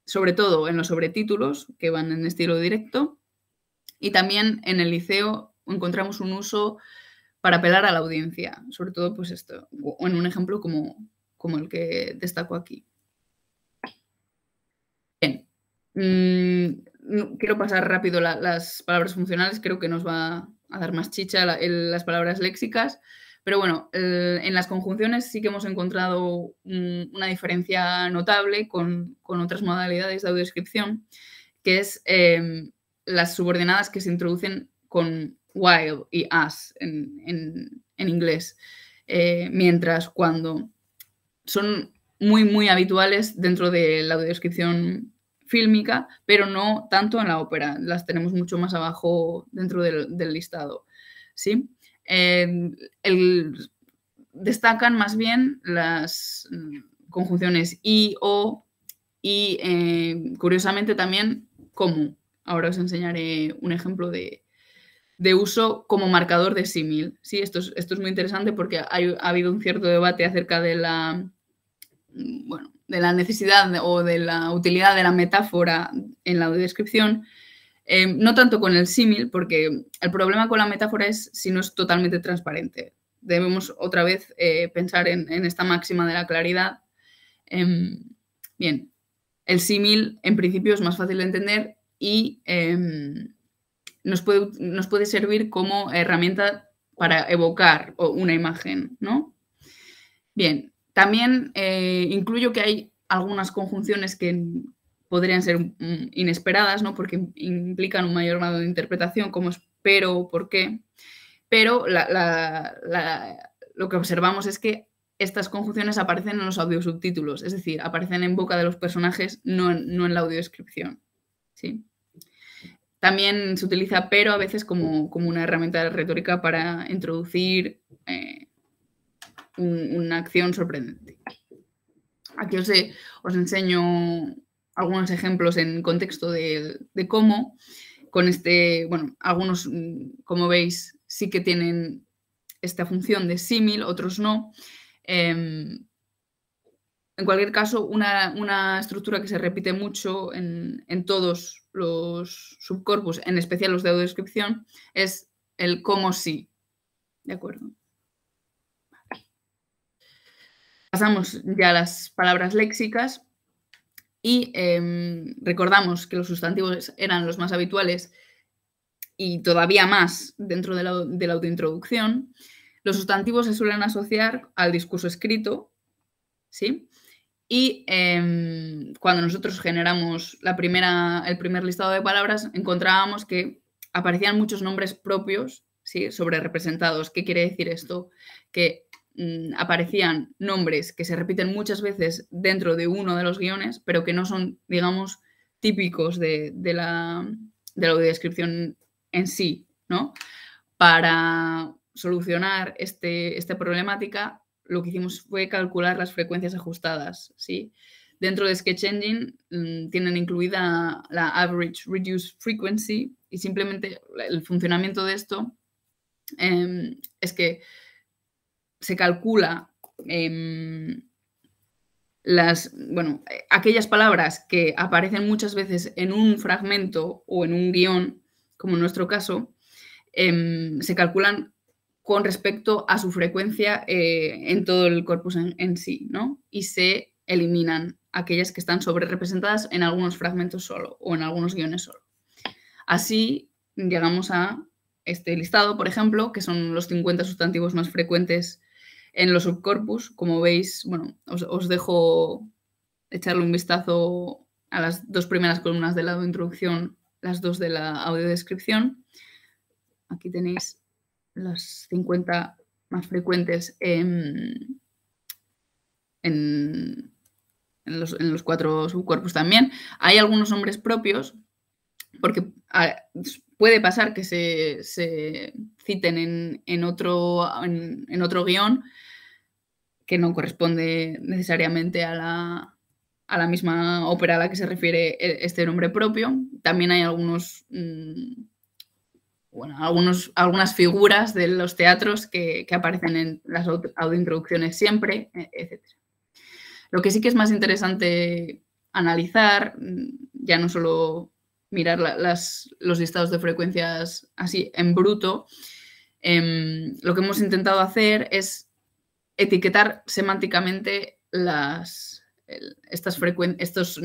sobre todo en los sobretítulos que van en estilo directo, y también en el liceo encontramos un uso para apelar a la audiencia, sobre todo pues esto, en un ejemplo como, como el que destaco aquí. Bien. Mm, mm, quiero pasar rápido las palabras funcionales, creo que nos va a dar más chicha las palabras léxicas. Pero bueno, en las conjunciones sí que hemos encontrado una diferencia notable con, otras modalidades de audiodescripción, que es em, las subordinadas que se introducen con while y as en, inglés, eh, mientras cuando son muy, muy habituales dentro de la audiodescripción fílmica, pero no tanto en la ópera. Las tenemos mucho más abajo dentro del, listado. ¿sí? destacan más bien las mm, conjunciones y, o, y eh, curiosamente también como. Ahora os enseñaré un ejemplo de, uso como marcador de símil. ¿sí? Esto, es, esto es muy interesante porque ha habido un cierto debate acerca de la Mm, bueno, de la necesidad o de la utilidad de la metáfora en la audiodescripción, eh, no tanto con el símil, porque el problema con la metáfora es si no es totalmente transparente. Debemos otra vez eh, pensar en, esta máxima de la claridad. Em, bien, el símil en principio es más fácil de entender y em, nos puede, nos, puede, servir como herramienta para evocar una imagen, ¿no? Bien, también eh, incluyo que hay algunas conjunciones que podrían ser mm, inesperadas, ¿no? porque implican un mayor grado de interpretación, como es pero o por qué. Pero lo que observamos es que estas conjunciones aparecen en los audiosubtítulos, es decir, aparecen en boca de los personajes, no en, la audiodescripción. ¿sí? También se utiliza pero a veces como, una herramienta retórica para introducir eh, una acción sorprendente. Aquí os, enseño algunos ejemplos en contexto de, cómo con este, bueno, algunos, mm, como veis, sí que tienen esta función de símil, otros no. Em, en cualquier caso, una, estructura que se repite mucho en, todos los subcorpus, en especial los de audiodescripción, es el como sí. ¿De acuerdo? Pasamos ya a las palabras léxicas y em, recordamos que los sustantivos eran los más habituales y todavía más dentro de la, autointroducción. Los sustantivos se suelen asociar al discurso escrito, ¿sí? Y em, cuando nosotros generamos la primera, el primer listado de palabras, encontrábamos que aparecían muchos nombres propios, ¿sí? Sobre representados. ¿Qué quiere decir esto? Que Mm, aparecían nombres que se repiten muchas veces dentro de uno de los guiones, pero que no son, digamos, típicos de, de la, de la audiodescripción en sí, ¿no? Para solucionar este, esta problemática, lo que hicimos fue calcular las frecuencias ajustadas, ¿sí? Dentro de Sketch Engine mm, tienen incluida la Average Reduced Frequency y simplemente el funcionamiento de esto em, es que se calcula em, las, bueno, aquellas palabras que aparecen muchas veces en un fragmento o en un guión, como en nuestro caso, em, se calculan con respecto a su frecuencia eh, en todo el corpus en, sí, ¿no? Y se eliminan aquellas que están sobre representadas en algunos fragmentos solo o en algunos guiones solo. Así llegamos a este listado, por ejemplo, que son los 50 sustantivos más frecuentes en los subcorpus. Como veis, bueno, os, dejo echarle un vistazo a las dos primeras columnas de la introducción, las dos de la audiodescripción. Aquí tenéis las 50 más frecuentes en, en, los, en, los, cuatro subcorpus también. Hay algunos nombres propios, porque puede pasar que se, citen en, otro, guión que no corresponde necesariamente a la, misma ópera a la que se refiere e, este nombre propio. También hay mm, algunos, algunas figuras de los teatros que, aparecen en las autointroducciones siempre, e, etc. Lo que sí que es más interesante analizar, mm, ya no solo mirar los listados de frecuencias así en bruto, em, lo que hemos intentado hacer es etiquetar semánticamente las, estos, mm, estos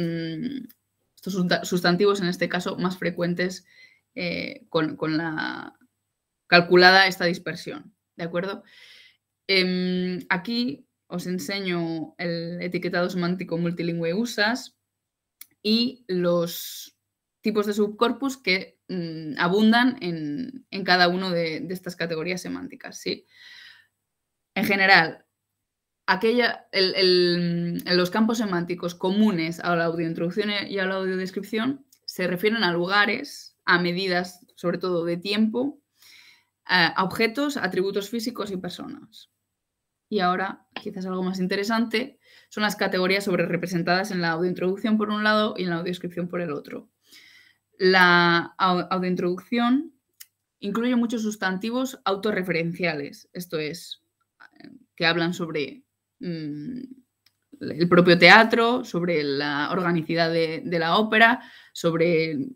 sustantivos, en este caso, más frecuentes eh, con, la calculada esta dispersión. ¿De acuerdo? Em, aquí os enseño el etiquetado semántico multilingüe USAS y los tipos de subcorpus que mm, abundan en, cada una de, estas categorías semánticas. ¿sí? En general, aquella, los campos semánticos comunes a la audiointroducción y a la audiodescripción se refieren a lugares, a medidas, sobre todo de tiempo, a objetos, atributos físicos y personas. Y ahora, quizás algo más interesante, son las categorías sobre representadas en la audiointroducción por un lado y en la audiodescripción por el otro. La autointroducción incluye muchos sustantivos autorreferenciales, esto es, que hablan sobre mm, el propio teatro, sobre la organicidad de, la ópera, sobre,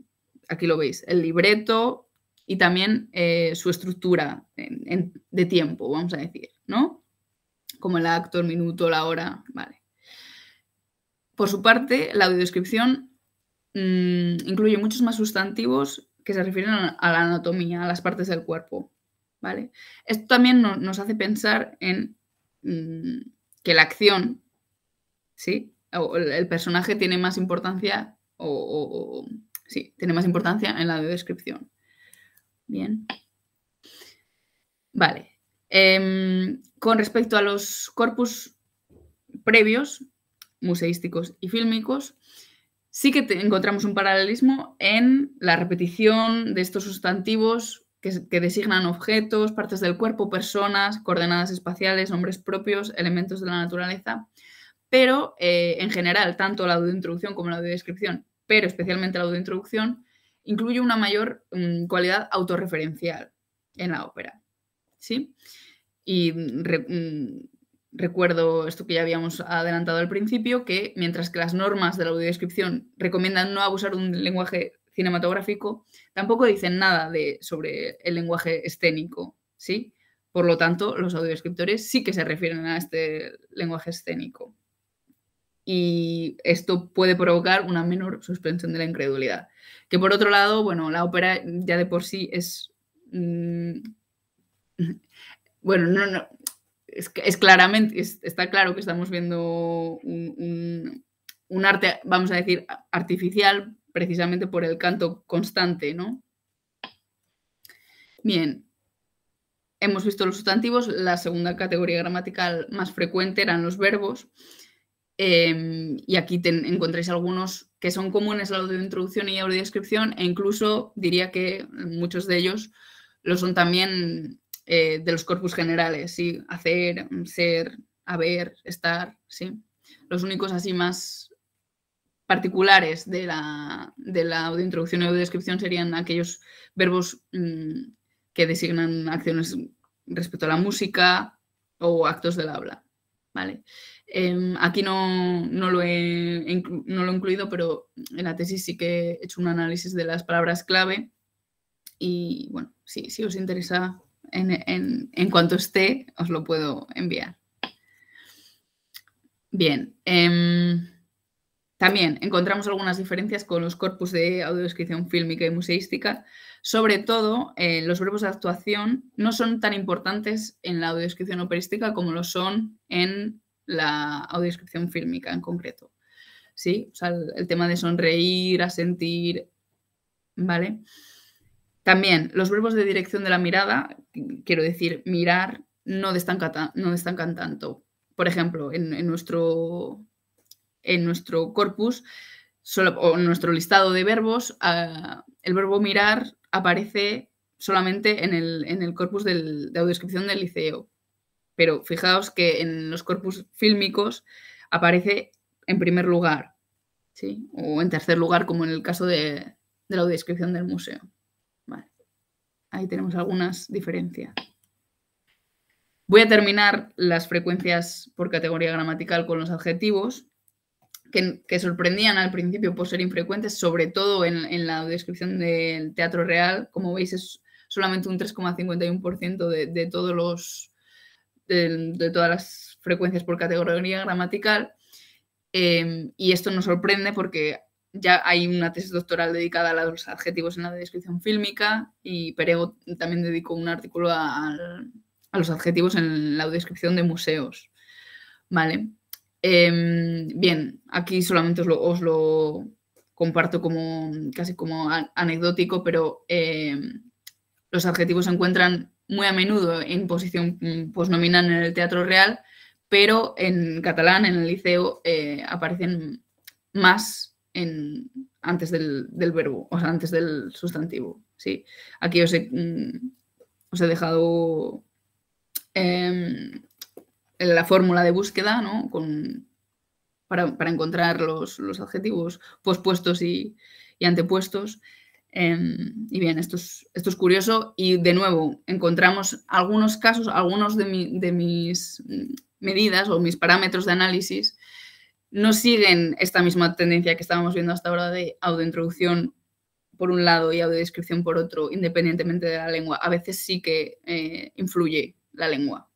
aquí lo veis, el libreto y también eh, su estructura de tiempo, vamos a decir, ¿no? Como el acto, el minuto, la hora, vale. Por su parte, la audiodescripción Mm, incluye muchos más sustantivos que se refieren a, la anatomía, a las partes del cuerpo. ¿vale? Esto también nos hace pensar en mm, que la acción, ¿sí? O el, personaje tiene más importancia o, sí, tiene más importancia en la descripción. Bien. Vale. Em, con respecto a los corpus previos, museísticos y fílmicos, sí que encontramos un paralelismo en la repetición de estos sustantivos que, designan objetos, partes del cuerpo, personas, coordenadas espaciales, nombres propios, elementos de la naturaleza, pero eh, en general, tanto la audiointroducción como la descripción, pero especialmente la audiointroducción, incluye una mayor mm, cualidad autorreferencial en la ópera. ¿sí? Y mm, Recuerdo esto que ya habíamos adelantado al principio, que mientras que las normas de la audiodescripción recomiendan no abusar de un lenguaje cinematográfico, tampoco dicen nada de, sobre el lenguaje escénico, ¿sí? Por lo tanto, los audiodescriptores sí que se refieren a este lenguaje escénico. Y esto puede provocar una menor suspensión de la incredulidad. Que por otro lado, bueno, la ópera ya de por sí es... Mm, bueno, no, no, es, claramente, está claro que estamos viendo un, arte, vamos a decir, artificial, precisamente por el canto constante, ¿no? Bien, hemos visto los sustantivos, la segunda categoría gramatical más frecuente eran los verbos, em, y aquí encontréis encontráis algunos que son comunes a de introducción y descripción, e incluso diría que muchos de ellos lo son también eh, de los corpus generales, Hacer, ser, haber, estar, ¿sí? Los únicos así más particulares de la, de la audiointroducción y audiodescripción serían aquellos verbos mm, que designan acciones respecto a la música o actos del habla, ¿vale? Em, aquí no, no, lo he, lo he incluido, pero en la tesis sí que he hecho un análisis de las palabras clave y, bueno, si os interesa en, cuanto esté, os lo puedo enviar. Bien. Em, también encontramos algunas diferencias con los corpus de audiodescripción fílmica y museística. Sobre todo, eh, los verbos de actuación no son tan importantes en la audiodescripción operística como lo son en la audiodescripción fílmica en concreto. ¿Sí? O sea, el, tema de sonreír, asentir, ¿vale? También los verbos de dirección de la mirada, quiero decir, mirar no destacan, tanto. Por ejemplo, en, nuestro, corpus solo, o en nuestro listado de verbos, ah, el verbo mirar aparece solamente en el, corpus de audiodescripción del liceo. Pero fijaos que en los corpus fílmicos aparece en primer lugar, ¿sí? o en tercer lugar, como en el caso de, de la audiodescripción del museo. Ahí tenemos algunas diferencias. Voy a terminar las frecuencias por categoría gramatical con los adjetivos, que, sorprendían al principio por ser infrecuentes, sobre todo en, la descripción del teatro real. Como veis, es solamente un 3,51% de, de, todos los de, todas las frecuencias por categoría gramatical. Eh, y esto nos sorprende porque ya hay una tesis doctoral dedicada a los adjetivos en la descripción fílmica y Perego también dedicó un artículo a, los adjetivos en la descripción de museos. Vale. Em, bien, aquí solamente os lo, comparto como casi como anecdótico, pero em, los adjetivos se encuentran muy a menudo en posición posnominal en el teatro real, pero en catalán, en el liceo, eh, aparecen más en, antes del, verbo, o sea, antes del sustantivo. Sí. Aquí os he, mm, dejado em, la fórmula de búsqueda, ¿no? para, encontrar los, adjetivos pospuestos y, antepuestos. Em, y bien, esto es, curioso y de nuevo encontramos algunos casos, algunos de mis mm, medidas o mis parámetros de análisis no siguen esta misma tendencia que estábamos viendo hasta ahora de autointroducción por un lado y audiodescripción por otro, independientemente de la lengua. A veces sí que eh, influye la lengua.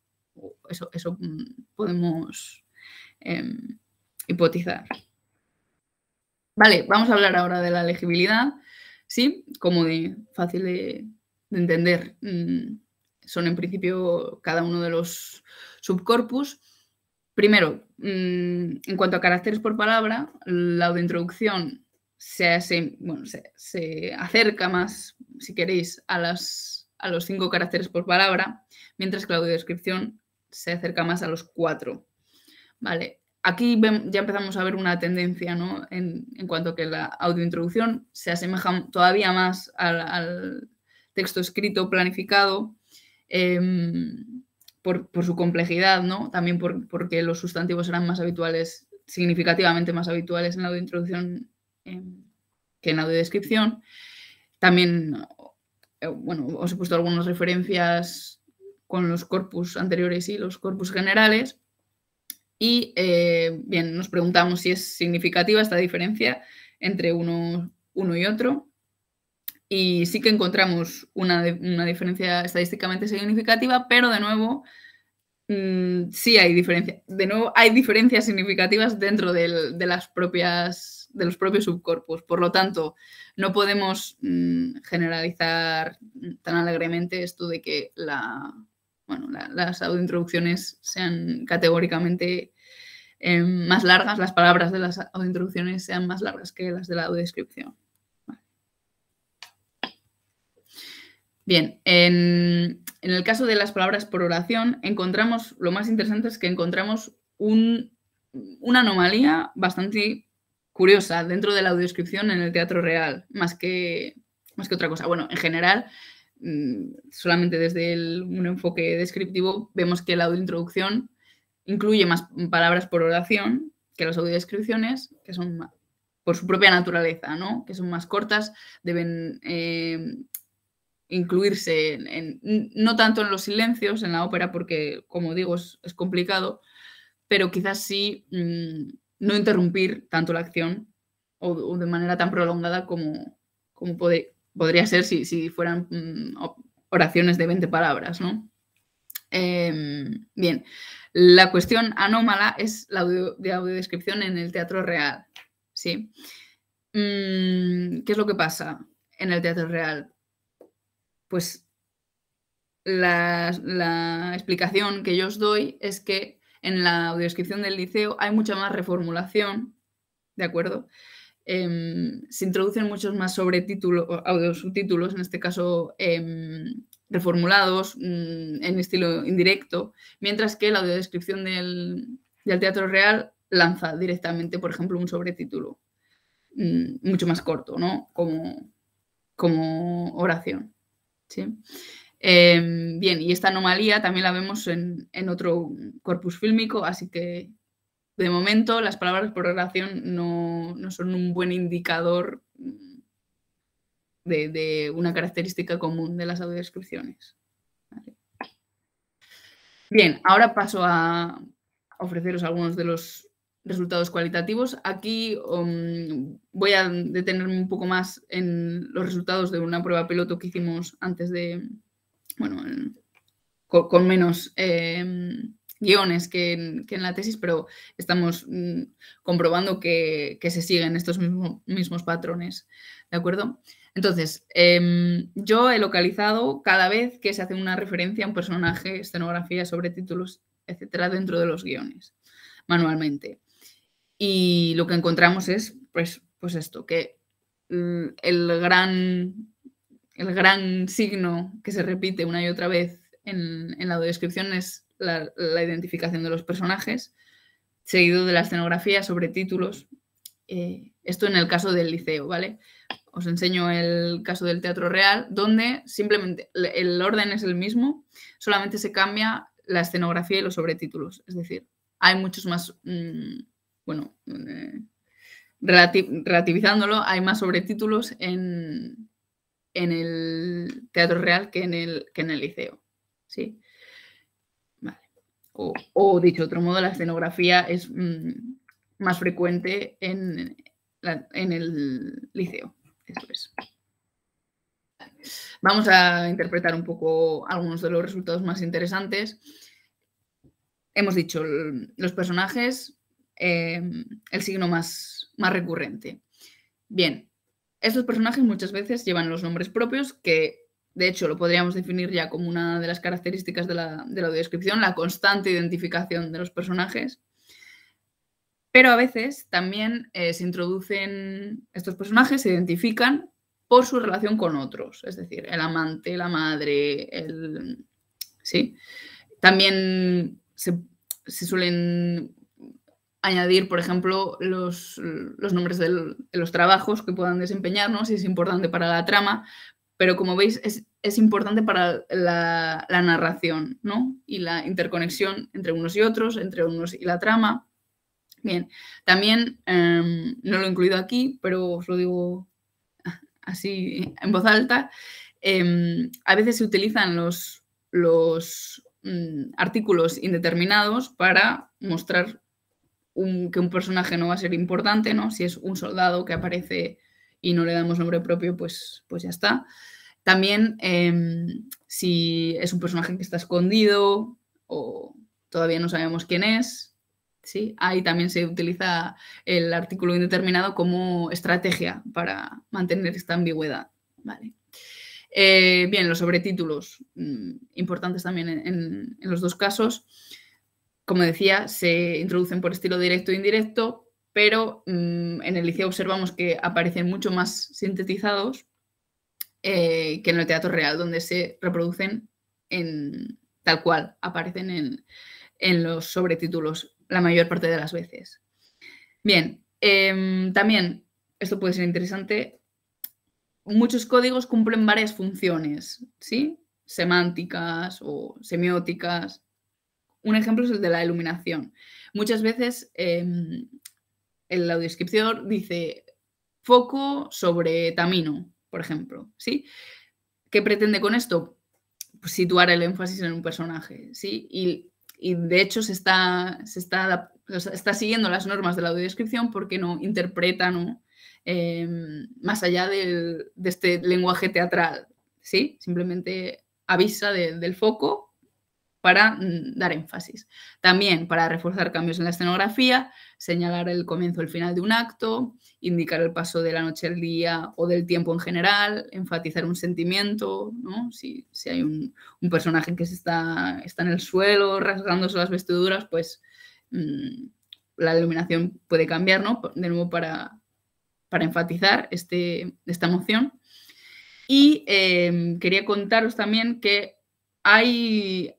Eso, mm, podemos em, hipotizar. Vale, vamos a hablar ahora de la legibilidad. Sí, como de fácil de, entender. Mm, son en principio cada uno de los subcorpus. Primero, mm, en cuanto a caracteres por palabra, la audiointroducción se, acerca más, si queréis, a, los cinco caracteres por palabra, mientras que la audiodescripción se acerca más a los cuatro. Vale, aquí ya empezamos a ver una tendencia, ¿no? En, cuanto a que la audiointroducción se asemeja todavía más al, texto escrito planificado. Em, por, su complejidad, También porque los sustantivos eran más habituales, significativamente más habituales en la de introducción em, que en la descripción. También, eh, bueno, os he puesto algunas referencias con los corpus anteriores y los corpus generales. Y eh, bien, nos preguntamos si es significativa esta diferencia entre uno y otro y sí que encontramos una, diferencia estadísticamente significativa, pero de nuevo mm, sí hay diferencia. De hay diferencias significativas dentro de las propias de los propios subcorpus. Por lo tanto, no podemos mm, generalizar tan alegremente esto de que la, las autointroducciones sean categóricamente eh, más largas, las palabras de las autointroducciones sean más largas que las de la descripción Bien, en, el caso de las palabras por oración, encontramos, lo más interesante es que encontramos una anomalía bastante curiosa dentro de la audiodescripción en el teatro real, más que, más que otra cosa. Bueno, en general, mm, solamente desde un enfoque descriptivo, vemos que la audiointroducción incluye más palabras por oración que las audiodescripciones, que son por su propia naturaleza, ¿no? que son más cortas, deben... Eh, incluirse, en, no tanto en los silencios, en la ópera, porque, como digo, es, complicado, pero quizás sí mm, no interrumpir tanto la acción o, de manera tan prolongada como, como podría ser si, fueran mm, oraciones de 20 palabras, ¿no? Em, bien, la cuestión anómala es la audio, de audiodescripción en el teatro real, ¿sí? Mm, ¿Qué es lo que pasa en el teatro real? Pues la, explicación que yo os doy es que en la audiodescripción del liceo hay mucha más reformulación, ¿de acuerdo? Em, se introducen muchos más subtítulos, audiosubtítulos, en este caso em, reformulados mm, en estilo indirecto, mientras que la audiodescripción del, del, teatro real lanza directamente, por ejemplo, un sobretítulo mm, mucho más corto, ¿no? como oración. Em, bien, y esta anomalía también la vemos en, otro corpus fílmico, así que de momento las palabras por relación no, son un buen indicador mm, de, una característica común de las audiodescripciones. Bien, ahora paso a ofreceros algunos de los resultados cualitativos. Aquí um, voy a detenerme un poco más en los resultados de una prueba piloto que hicimos antes de, bueno, con, menos em, guiones que en, la tesis, pero estamos mm, comprobando que, se siguen estos mismos patrones, ¿de acuerdo? Entonces, em, yo he localizado cada vez que se hace una referencia a un personaje, escenografía, sobre títulos, etcétera, dentro de los guiones, manualmente. Y lo que encontramos es, pues, pues esto, que mm, el gran, el gran signo que se repite una y otra vez en, en la descripción es la, identificación de los personajes, seguido de la escenografía sobre títulos. Eh, esto en el caso del liceo, ¿vale? Os enseño el caso del Teatro Real, donde simplemente el orden es el mismo, solamente se cambia la escenografía y los sobretítulos. Es decir, hay muchos más mm, bueno, eh, relativizándolo, hay más sobretítulos en, el Teatro Real que en el, en el Liceo. ¿sí? O, dicho de otro modo, la escenografía es mm, más frecuente en, en el Liceo. Eso es. Vamos a interpretar un poco algunos de los resultados más interesantes. Hemos dicho, mm, los personajes Em, el signo más, más recurrente. Bien, estos personajes muchas veces llevan los nombres propios que de hecho, lo podríamos definir ya como una de las características de la, de la, la constante identificación de los personajes. Pero a veces también eh, se introducen, estos personajes se identifican por su relación con otros, es decir, el amante, la madre, el... Sí. También se suelen añadir, por ejemplo, los, nombres de los trabajos que puedan desempeñarnos, si es importante para la trama, pero como veis es, importante para la, narración y la interconexión entre unos y otros, entre unos y la trama. Bien, también em, no lo he incluido aquí, pero os lo digo así en voz alta. Em, a veces se utilizan los, los mm, artículos indeterminados para mostrar un, que un personaje no va a ser importante, ¿no? Si es un soldado que aparece y no le damos nombre propio, pues, pues ya está. También em, si es un personaje que está escondido o todavía no sabemos quién es, ¿sí? Ahí también se utiliza el artículo indeterminado como estrategia para mantener esta ambigüedad, ¿vale? Eh, bien, los sobretítulos, mm, importantes también en los dos casos como decía, se introducen por estilo directo e indirecto, pero mm, en el liceo observamos que aparecen mucho más sintetizados eh, que en el teatro real, donde se reproducen en, tal cual, aparecen en, los sobretítulos la mayor parte de las veces. Bien, em, también, esto puede ser interesante, muchos códigos cumplen varias funciones, ¿sí? Semánticas o semióticas, un ejemplo es el de la iluminación. Muchas veces eh, el audiodescriptor dice foco sobre camino, por ejemplo, ¿sí? ¿Qué pretende con esto? situar el énfasis en un personaje, ¿sí? Y, de hecho se está, está, está, siguiendo las normas de la audiodescripción porque no interpreta, em, más allá de este lenguaje teatral, ¿sí? Simplemente avisa del foco para mm, dar énfasis. También para reforzar cambios en la escenografía, señalar el comienzo o el final de un acto, indicar el paso de la noche al día o del tiempo en general, enfatizar un sentimiento, ¿no? si, hay un, personaje que se está, está en el suelo rasgándose las vestiduras, pues mm, la iluminación puede cambiar, ¿no? De nuevo para, para enfatizar este, esta emoción. Y em, quería contaros también que hay,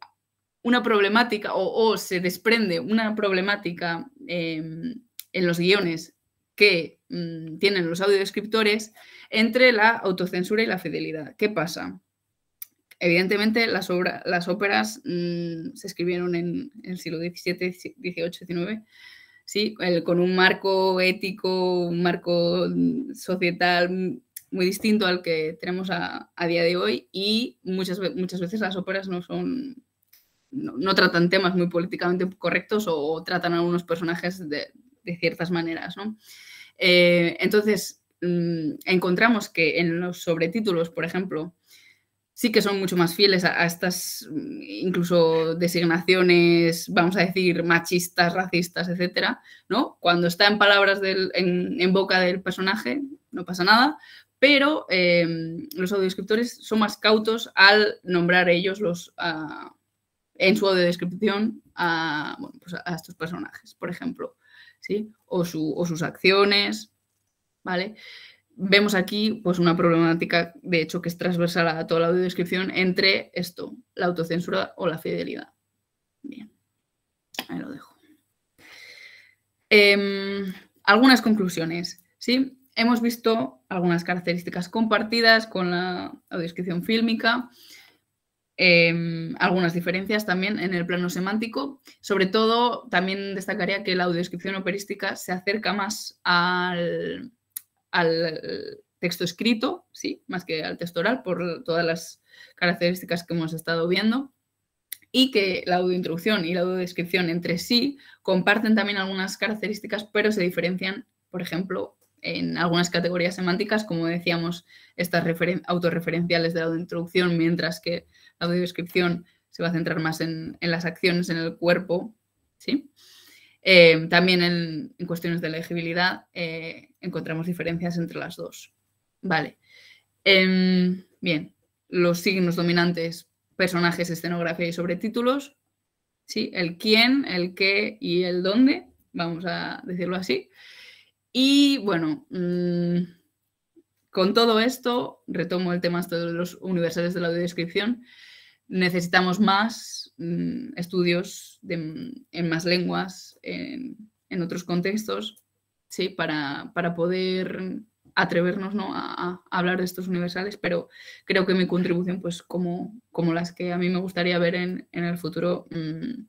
una problemática o, se desprende una problemática em, en los guiones que mm, tienen los audiodescriptores entre la autocensura y la fidelidad. ¿Qué pasa? Evidentemente las, las óperas mm, se escribieron en, el siglo XVII, XVIII, XIX, con un marco ético, un marco mm, societal muy distinto al que tenemos a, día de hoy y muchas, muchas veces las óperas no son no, tratan temas muy políticamente correctos o, tratan a unos personajes de, ciertas maneras. Eh, entonces, mm, encontramos que en los sobretítulos, por ejemplo, sí que son mucho más fieles a, estas mm, incluso designaciones, vamos a decir, machistas, racistas, etcétera, ¿no? Cuando está en palabras en, boca del personaje, no pasa nada, pero eh, los audiodescriptores son más cautos al nombrar ellos los, en su audiodescripción pues a, a estos personajes, por ejemplo, ¿sí? o, sus acciones, ¿vale? Vemos aquí pues, una problemática, de hecho, que es transversal a toda la audiodescripción entre esto, la autocensura o la fidelidad. Bien, ahí lo dejo. Em, algunas conclusiones, ¿sí? Hemos visto algunas características compartidas con la audiodescripción fílmica, Em, algunas diferencias también en el plano semántico. Sobre todo, también destacaría que la audiodescripción operística se acerca más al, texto escrito, sí, más que al texto oral, por todas las características que hemos estado viendo y que la audiointroducción y la audiodescripción entre sí comparten también algunas características, pero se diferencian, por ejemplo, en algunas categorías semánticas, como decíamos, estas autorreferenciales de la audiointroducción, mientras que la audiodescripción se va a centrar más en, las acciones, en el cuerpo, ¿sí? Eh, también en, cuestiones de legibilidad eh, encontramos diferencias entre las dos. Vale. Em, bien, los signos dominantes, personajes, escenografía y sobretítulos. ¿sí? El quién, el qué y el dónde, vamos a decirlo así. Y bueno, mm, con todo esto, retomo el tema este de los universales de la audiodescripción necesitamos más mm, estudios en más lenguas, en, otros contextos, ¿sí? para, para poder atrevernos a, hablar de estos universales, pero creo que mi contribución, pues como, como las que a mí me gustaría ver en, el futuro, mm,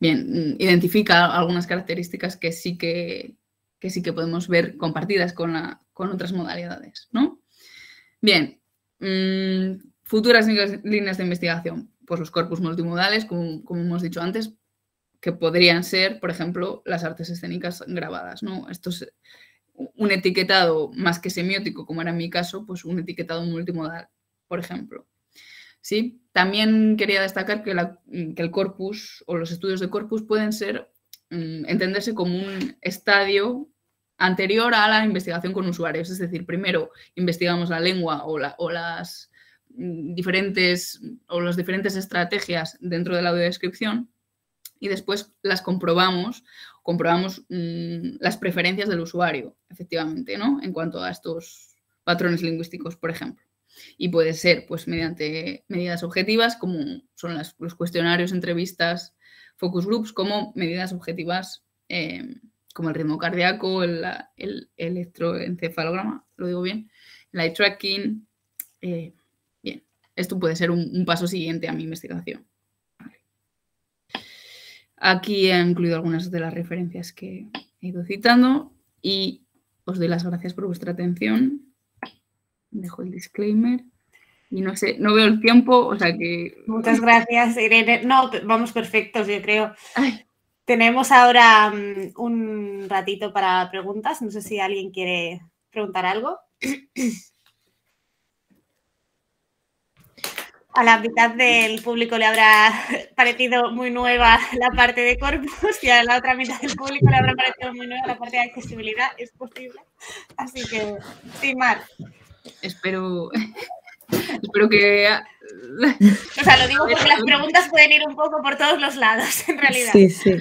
bien, identifica algunas características que sí que, sí que podemos ver compartidas con, la, con otras modalidades. Bien, mm, Futuras líneas de investigación, pues los corpus multimodales, como, hemos dicho antes, que podrían ser, por ejemplo, las artes escénicas grabadas, ¿no? Esto es un etiquetado más que semiótico, como era en mi caso, pues un etiquetado multimodal, por ejemplo. ¿Sí? También quería destacar que, el corpus o los estudios de corpus pueden ser mm, entenderse como un estadio anterior a la investigación con usuarios, es decir, primero investigamos la lengua o las Mm, diferentes o las diferentes estrategias dentro de la audiodescripción y después las comprobamos, comprobamos mm, las preferencias del usuario, efectivamente, ¿no? En cuanto a estos patrones lingüísticos, por ejemplo. Y puede ser, pues, mediante medidas objetivas, como son los cuestionarios, entrevistas, focus groups, como medidas objetivas, em, como el ritmo cardíaco, el, electroencefalograma, lo digo bien, el eye tracking, eh, esto puede ser un, paso siguiente a mi investigación. Aquí he incluido algunas de las referencias que he ido citando y os doy las gracias por vuestra atención. Dejo el disclaimer y no sé, no veo el tiempo, o sea que... Muchas gracias, Irene. No, vamos perfectos, yo creo. Tenemos ahora mm, un ratito para preguntas. No sé si alguien quiere preguntar algo. A la mitad del público le habrá parecido muy nueva la parte de corpus y a la otra mitad del público le habrá parecido muy nueva la parte de accesibilidad, es posible. Así que, sin Espero, espero que O sea, lo digo porque las preguntas pueden ir un poco por todos los lados, en realidad. Sí, sí.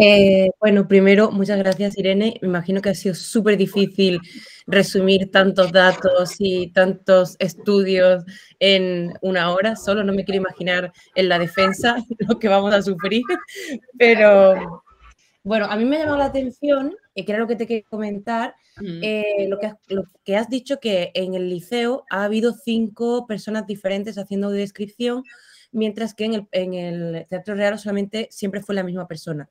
Eh, bueno, primero, muchas gracias, Irene. Me imagino que ha sido súper difícil resumir tantos datos y tantos estudios en una hora. Solo no me quiero imaginar en la defensa lo que vamos a sufrir, pero, bueno, a mí me ha llamado la atención, y eh, que era lo que te quería comentar, eh, lo, que has, dicho que en el liceo ha habido cinco personas diferentes haciendo audiodescripción, mientras que en el, Teatro Real solamente siempre fue la misma persona.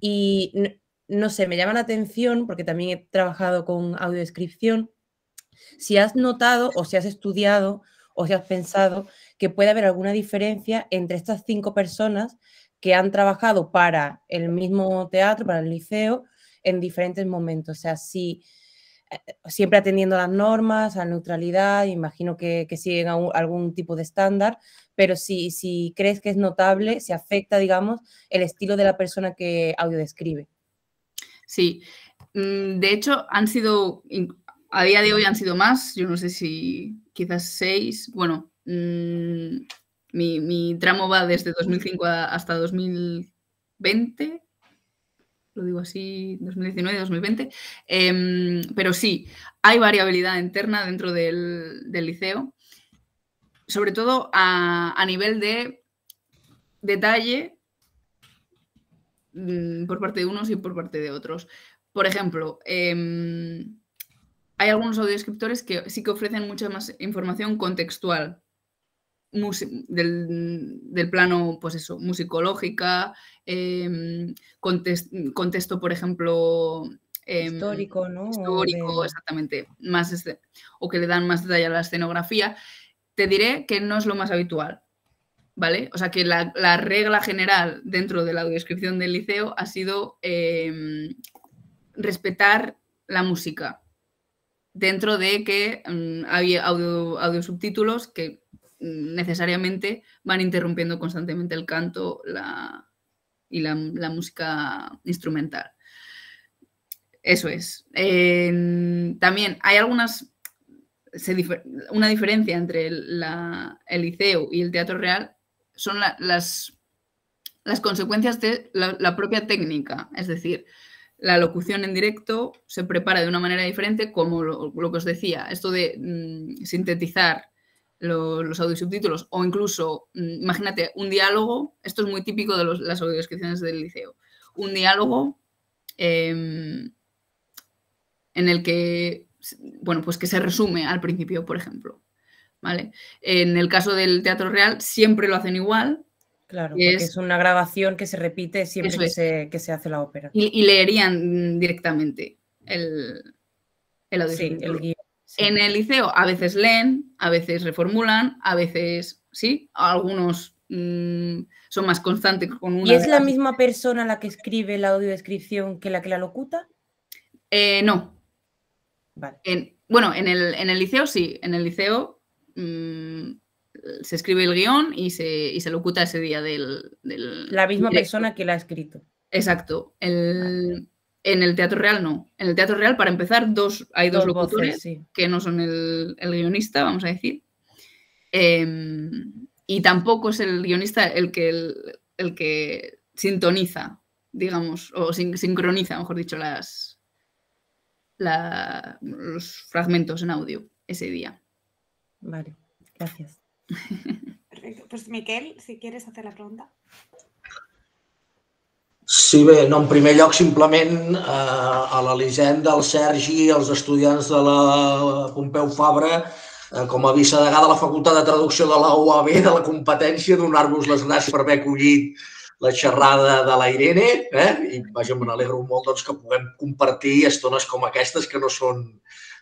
Y no, no, sé, me llama la atención, porque también he trabajado con audiodescripción, si has notado o si has estudiado o si has pensado que puede haber alguna diferencia entre estas cinco personas que han trabajado para el mismo teatro, para el liceo, en diferentes momentos. O sea, sí, eh, siempre atendiendo a las normas, a la neutralidad, imagino que, siguen algún tipo de estándar, pero si, si crees que es notable, si afecta, digamos, el estilo de la persona que audiodescribe. Sí, mm, de hecho, han sido, a día de hoy han sido más, yo no sé si quizás seis, bueno, mm, mi, tramo va desde 2005 hasta 2020, lo digo así, 2019-2020, em, pero sí, hay variabilidad interna dentro del, liceo, sobre todo a, nivel de detalle mm, por parte de unos y por parte de otros. Por ejemplo, em, hay algunos audiodescriptores que sí que ofrecen mucha más información contextual del, plano, pues eso, musicológica, em, contexto, por ejemplo, em, histórico, ¿no? Histórico, exactamente. Más o que le dan más detalle a la escenografía. Te diré que no es lo más habitual, ¿vale? O sea que la, regla general dentro de la audiodescripción del liceo ha sido em, respetar la música dentro de que mm, había hay audio, que necesariamente van interrumpiendo constantemente el canto y la, música instrumental. Eso es. también hay algunas, una diferencia entre el, liceo y el teatro real son las, las consecuencias de la propia técnica, es decir, la locución en directo se prepara de una manera diferente, como lo, que os decía, esto de mm, sintetizar los audiosubtítulos o incluso, mm, imagínate, un diálogo, esto es muy típico de las audiodescripciones del liceo, un diálogo em, en el que, bueno, pues que se resume al principio, por ejemplo. ¿Vale? En el caso del teatro real siempre lo hacen igual, Claro, porque es, una grabación que se repite siempre que, se, hace la ópera. Y, leerían directamente el, el, en el liceo a veces leen, a veces reformulan, a veces, sí, algunos mm, son más constantes con una. ¿Y es la misma persona la que escribe la audiodescripción que la que la locuta? Eh, no. Vale. bueno, en el, liceo sí, en el liceo mm, se escribe el guión y se, locuta ese día del, La misma persona que la ha escrito. Exacto. El, en el Teatro Real no. En el Teatro Real, para empezar, dos, hay dos, voces, que no son el, guionista, vamos a decir. Em, y tampoco es el guionista el que, el, que sintoniza, digamos, o sincroniza, mejor dicho, las, los fragmentos en audio ese día. Vale, gracias. Perfecto. Pues Miquel, si quieres hacer la pregunta. Sí, bé, no, en primer lloc, simplement eh, a l'Elisenda, al Sergi, als estudiants de la Pompeu Fabra, eh, com a vicedegà de la Facultat de Traducció de la UAB, de la competència, donar-vos les gràcies per haver acollit la xerrada de la Irene, eh? i vaja, me n'alegro molt doncs, que puguem compartir estones com aquestes que no són,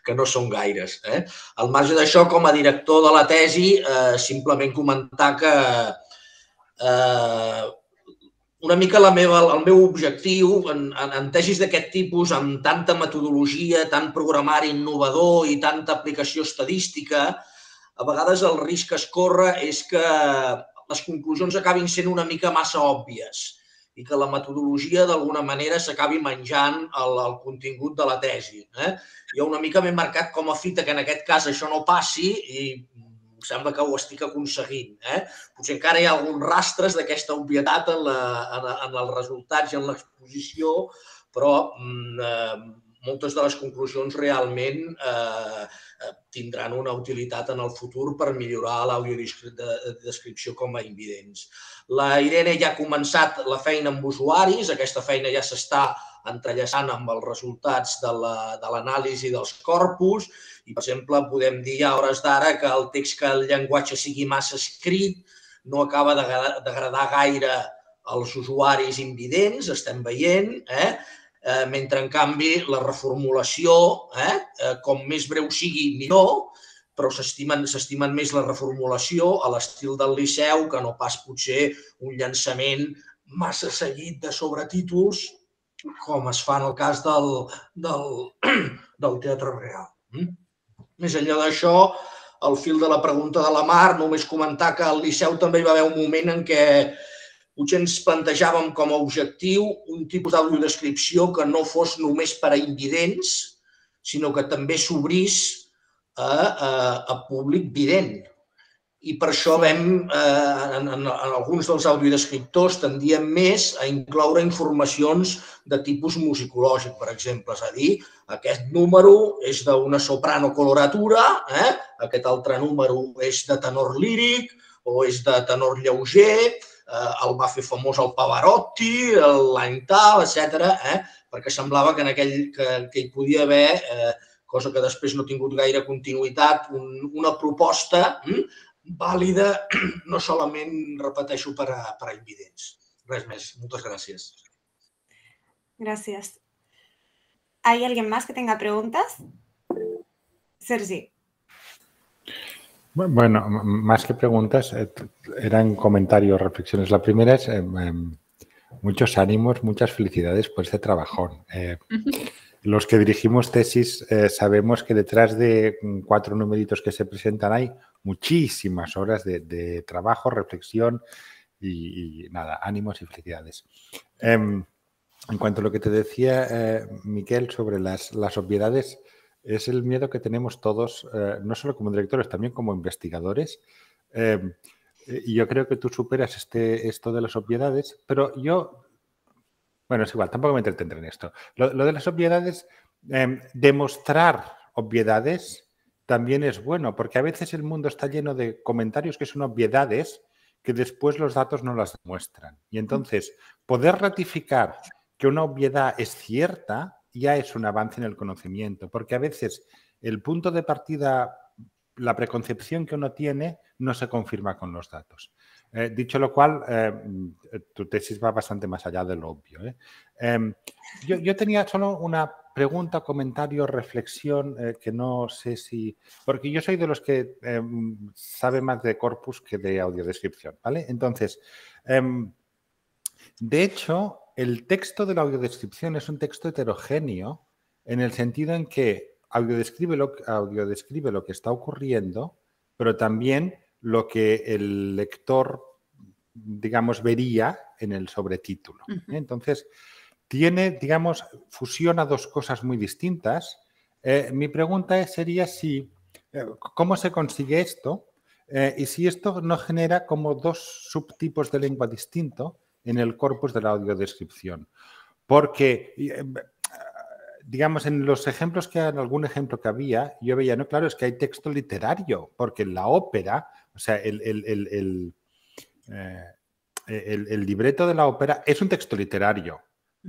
que no són gaires. Eh? Al marge d'això, com a director de la tesi, eh, simplement comentar que eh, una mica la meva, el meu objectiu en, en, en tesis d'aquest tipus, amb tanta metodologia, tant programari innovador i tanta aplicació estadística, a vegades el risc que es corre és que les conclusions acabin sent una mica massa òbvies i que la metodologia d'alguna manera s'acabi menjant el, el contingut de la tesi. Eh? Jo una mica m'he marcat com a fita que en aquest cas això no passi i sembla que ho estic aconseguint. Eh? Potser encara hi ha alguns rastres d'aquesta obvietat en, la, en, en els resultats i en l'exposició, però mm, eh, moltes de les conclusions realment eh, eh, tindran una utilitat en el futur per millorar l'audiodescripció com a invidents. La Irene ja ha començat la feina amb usuaris, aquesta feina ja s'està entrellaçant amb els resultats de l'anàlisi la, de dels corpus i, per exemple, podem dir a hores d'ara que el text que el llenguatge sigui massa escrit no acaba d'agradar gaire als usuaris invidents, estem veient, eh? Eh, mentre, en canvi, la reformulació, eh? Eh, com més breu sigui, millor, però s'estimen més la reformulació a l'estil del Liceu que no pas potser un llançament massa seguit de sobretítols com es fa en el cas del, del, del Teatre Real. Mm? Més enllà d'això, al fil de la pregunta de la Mar, només comentar que al Liceu també hi va haver un moment en què potser ens plantejàvem com a objectiu un tipus d'audiodescripció que no fos només per a invidents, sinó que també s'obrís a, a, a públic vident i per això vam, eh, en, en, en alguns dels audiodescriptors, tendíem més a incloure informacions de tipus musicològic, per exemple. És a dir, aquest número és d'una soprano coloratura, eh? aquest altre número és de tenor líric o és de tenor lleuger, eh, el va fer famós el Pavarotti, l'any tal, etc. Eh? perquè semblava que, en aquell, que, que hi podia haver eh, cosa que després no ha tingut gaire continuïtat, un, una proposta hm? válida, no solamente repeteixo, para a, per Gracias. ¿Hay alguien más que tenga preguntas? Sergi. Bueno, más que preguntas, eh, eran comentarios, reflexiones. La primera es em, em, muchos ánimos, muchas felicidades por este trabajón. Eh, los que dirigimos tesis eh, sabemos que detrás de mm, cuatro numeritos que se presentan hay muchísimas horas de, trabajo, reflexión y, nada, ánimos y felicidades. Em, en cuanto a lo que te decía, eh, Miquel, sobre las, obviedades, es el miedo que tenemos todos, eh, no solo como directores, también como investigadores. Em, y yo creo que tú superas este, esto de las obviedades, pero yo bueno, es igual, tampoco me entretendré en esto. Lo, de las obviedades, em, demostrar obviedades también es bueno, porque a veces el mundo está lleno de comentarios que son obviedades que después los datos no las demuestran. Y entonces, poder ratificar que una obviedad es cierta ya es un avance en el conocimiento, porque a veces el punto de partida, la preconcepción que uno tiene, no se confirma con los datos. Eh, dicho lo cual, eh, tu tesis va bastante más allá de lo obvio. ¿eh? Em, yo, tenía solo una pregunta, comentario, reflexión, que no sé si... Porque yo soy de los que em, sabe más de corpus que de audiodescripción, ¿vale? Entonces, em, de hecho, el texto de la audiodescripción es un texto heterogéneo en el sentido en que audiodescribe lo, audiodescribe lo que está ocurriendo, pero también lo que el lector, digamos, vería en el sobretítulo. ¿eh? Entonces, tiene, digamos, fusiona dos cosas muy distintas. Eh, mi pregunta sería si, eh, ¿cómo se consigue esto? y si esto no genera como dos subtipos de lengua distinto en el corpus de la audiodescripción. Porque, digamos, en los ejemplos que en algún ejemplo que había, yo veía, no, claro, es que hay texto literario, porque en la ópera o sea, eh, el, el, libreto de la ópera es un texto literario.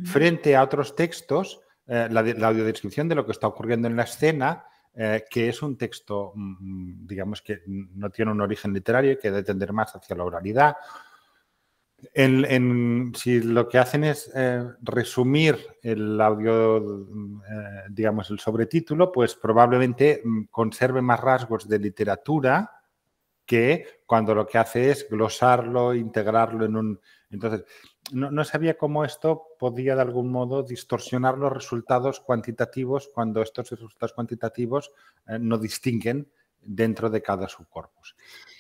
Frente a otros textos, eh, la, audiodescripción de lo que está ocurriendo en la escena, eh, que es un texto, mm, mm, digamos, que no tiene un origen literario y que debe tender más hacia la oralidad. si lo que hacen es resumir el audio, digamos, el sobretítulo, pues probablemente mm, conserve más rasgos de literatura que cuando lo que hace es glosarlo, integrarlo en un... Entonces, no, sabía cómo esto podía de algún modo distorsionar los resultados cuantitativos cuando estos resultados cuantitativos eh, no distinguen dentro de cada subcorpus.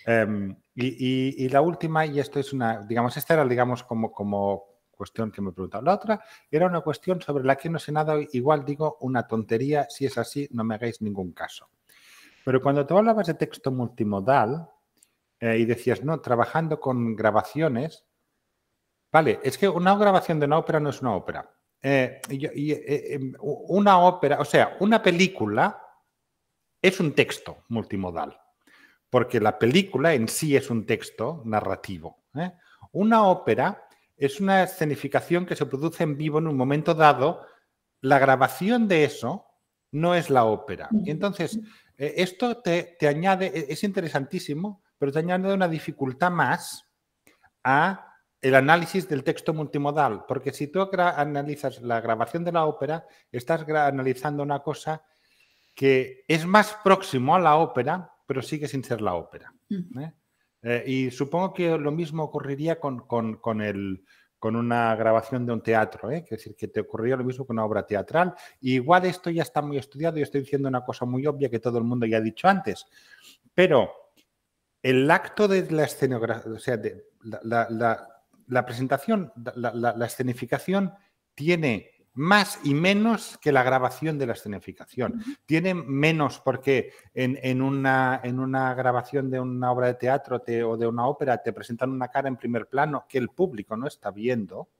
Em, y, la última, y esto es una, digamos, esta era, digamos, como, como cuestión que me preguntaba. La otra era una cuestión sobre la que no sé nada, igual digo una tontería, si es así, no me hagáis ningún caso. Pero cuando tú hablabas de texto multimodal, eh, y decías, no, trabajando con grabaciones. Vale, es que una grabación de una ópera no es una ópera. Eh, eh, em, una ópera, o sea, una película es un texto multimodal, porque la película en sí es un texto narrativo. Una ópera es una escenificación que se produce en vivo en un momento dado. La grabación de eso no es la ópera. Y entonces, esto te añade, e, es interesantísimo pero te añade una dificultad más a el análisis del texto multimodal, porque si tú analizas la grabación de la ópera, estás analizando una cosa que es más próximo a la ópera, pero sigue sin ser la ópera. ¿eh? Eh, y supongo que lo mismo ocurriría con, con, con, una grabación de un teatro, es ¿eh? decir, que te ocurriría lo mismo con una obra teatral. igual esto ya está muy estudiado y estoy diciendo una cosa muy obvia que todo el mundo ya ha dicho antes, pero el acto de la escenografía, o sea, la, presentación, la, escenificación tiene más y menos que la grabación de la escenificación. Tiene menos porque en, una, grabación de una obra de teatro o de una ópera te presentan una cara en primer plano que el público no está viendo.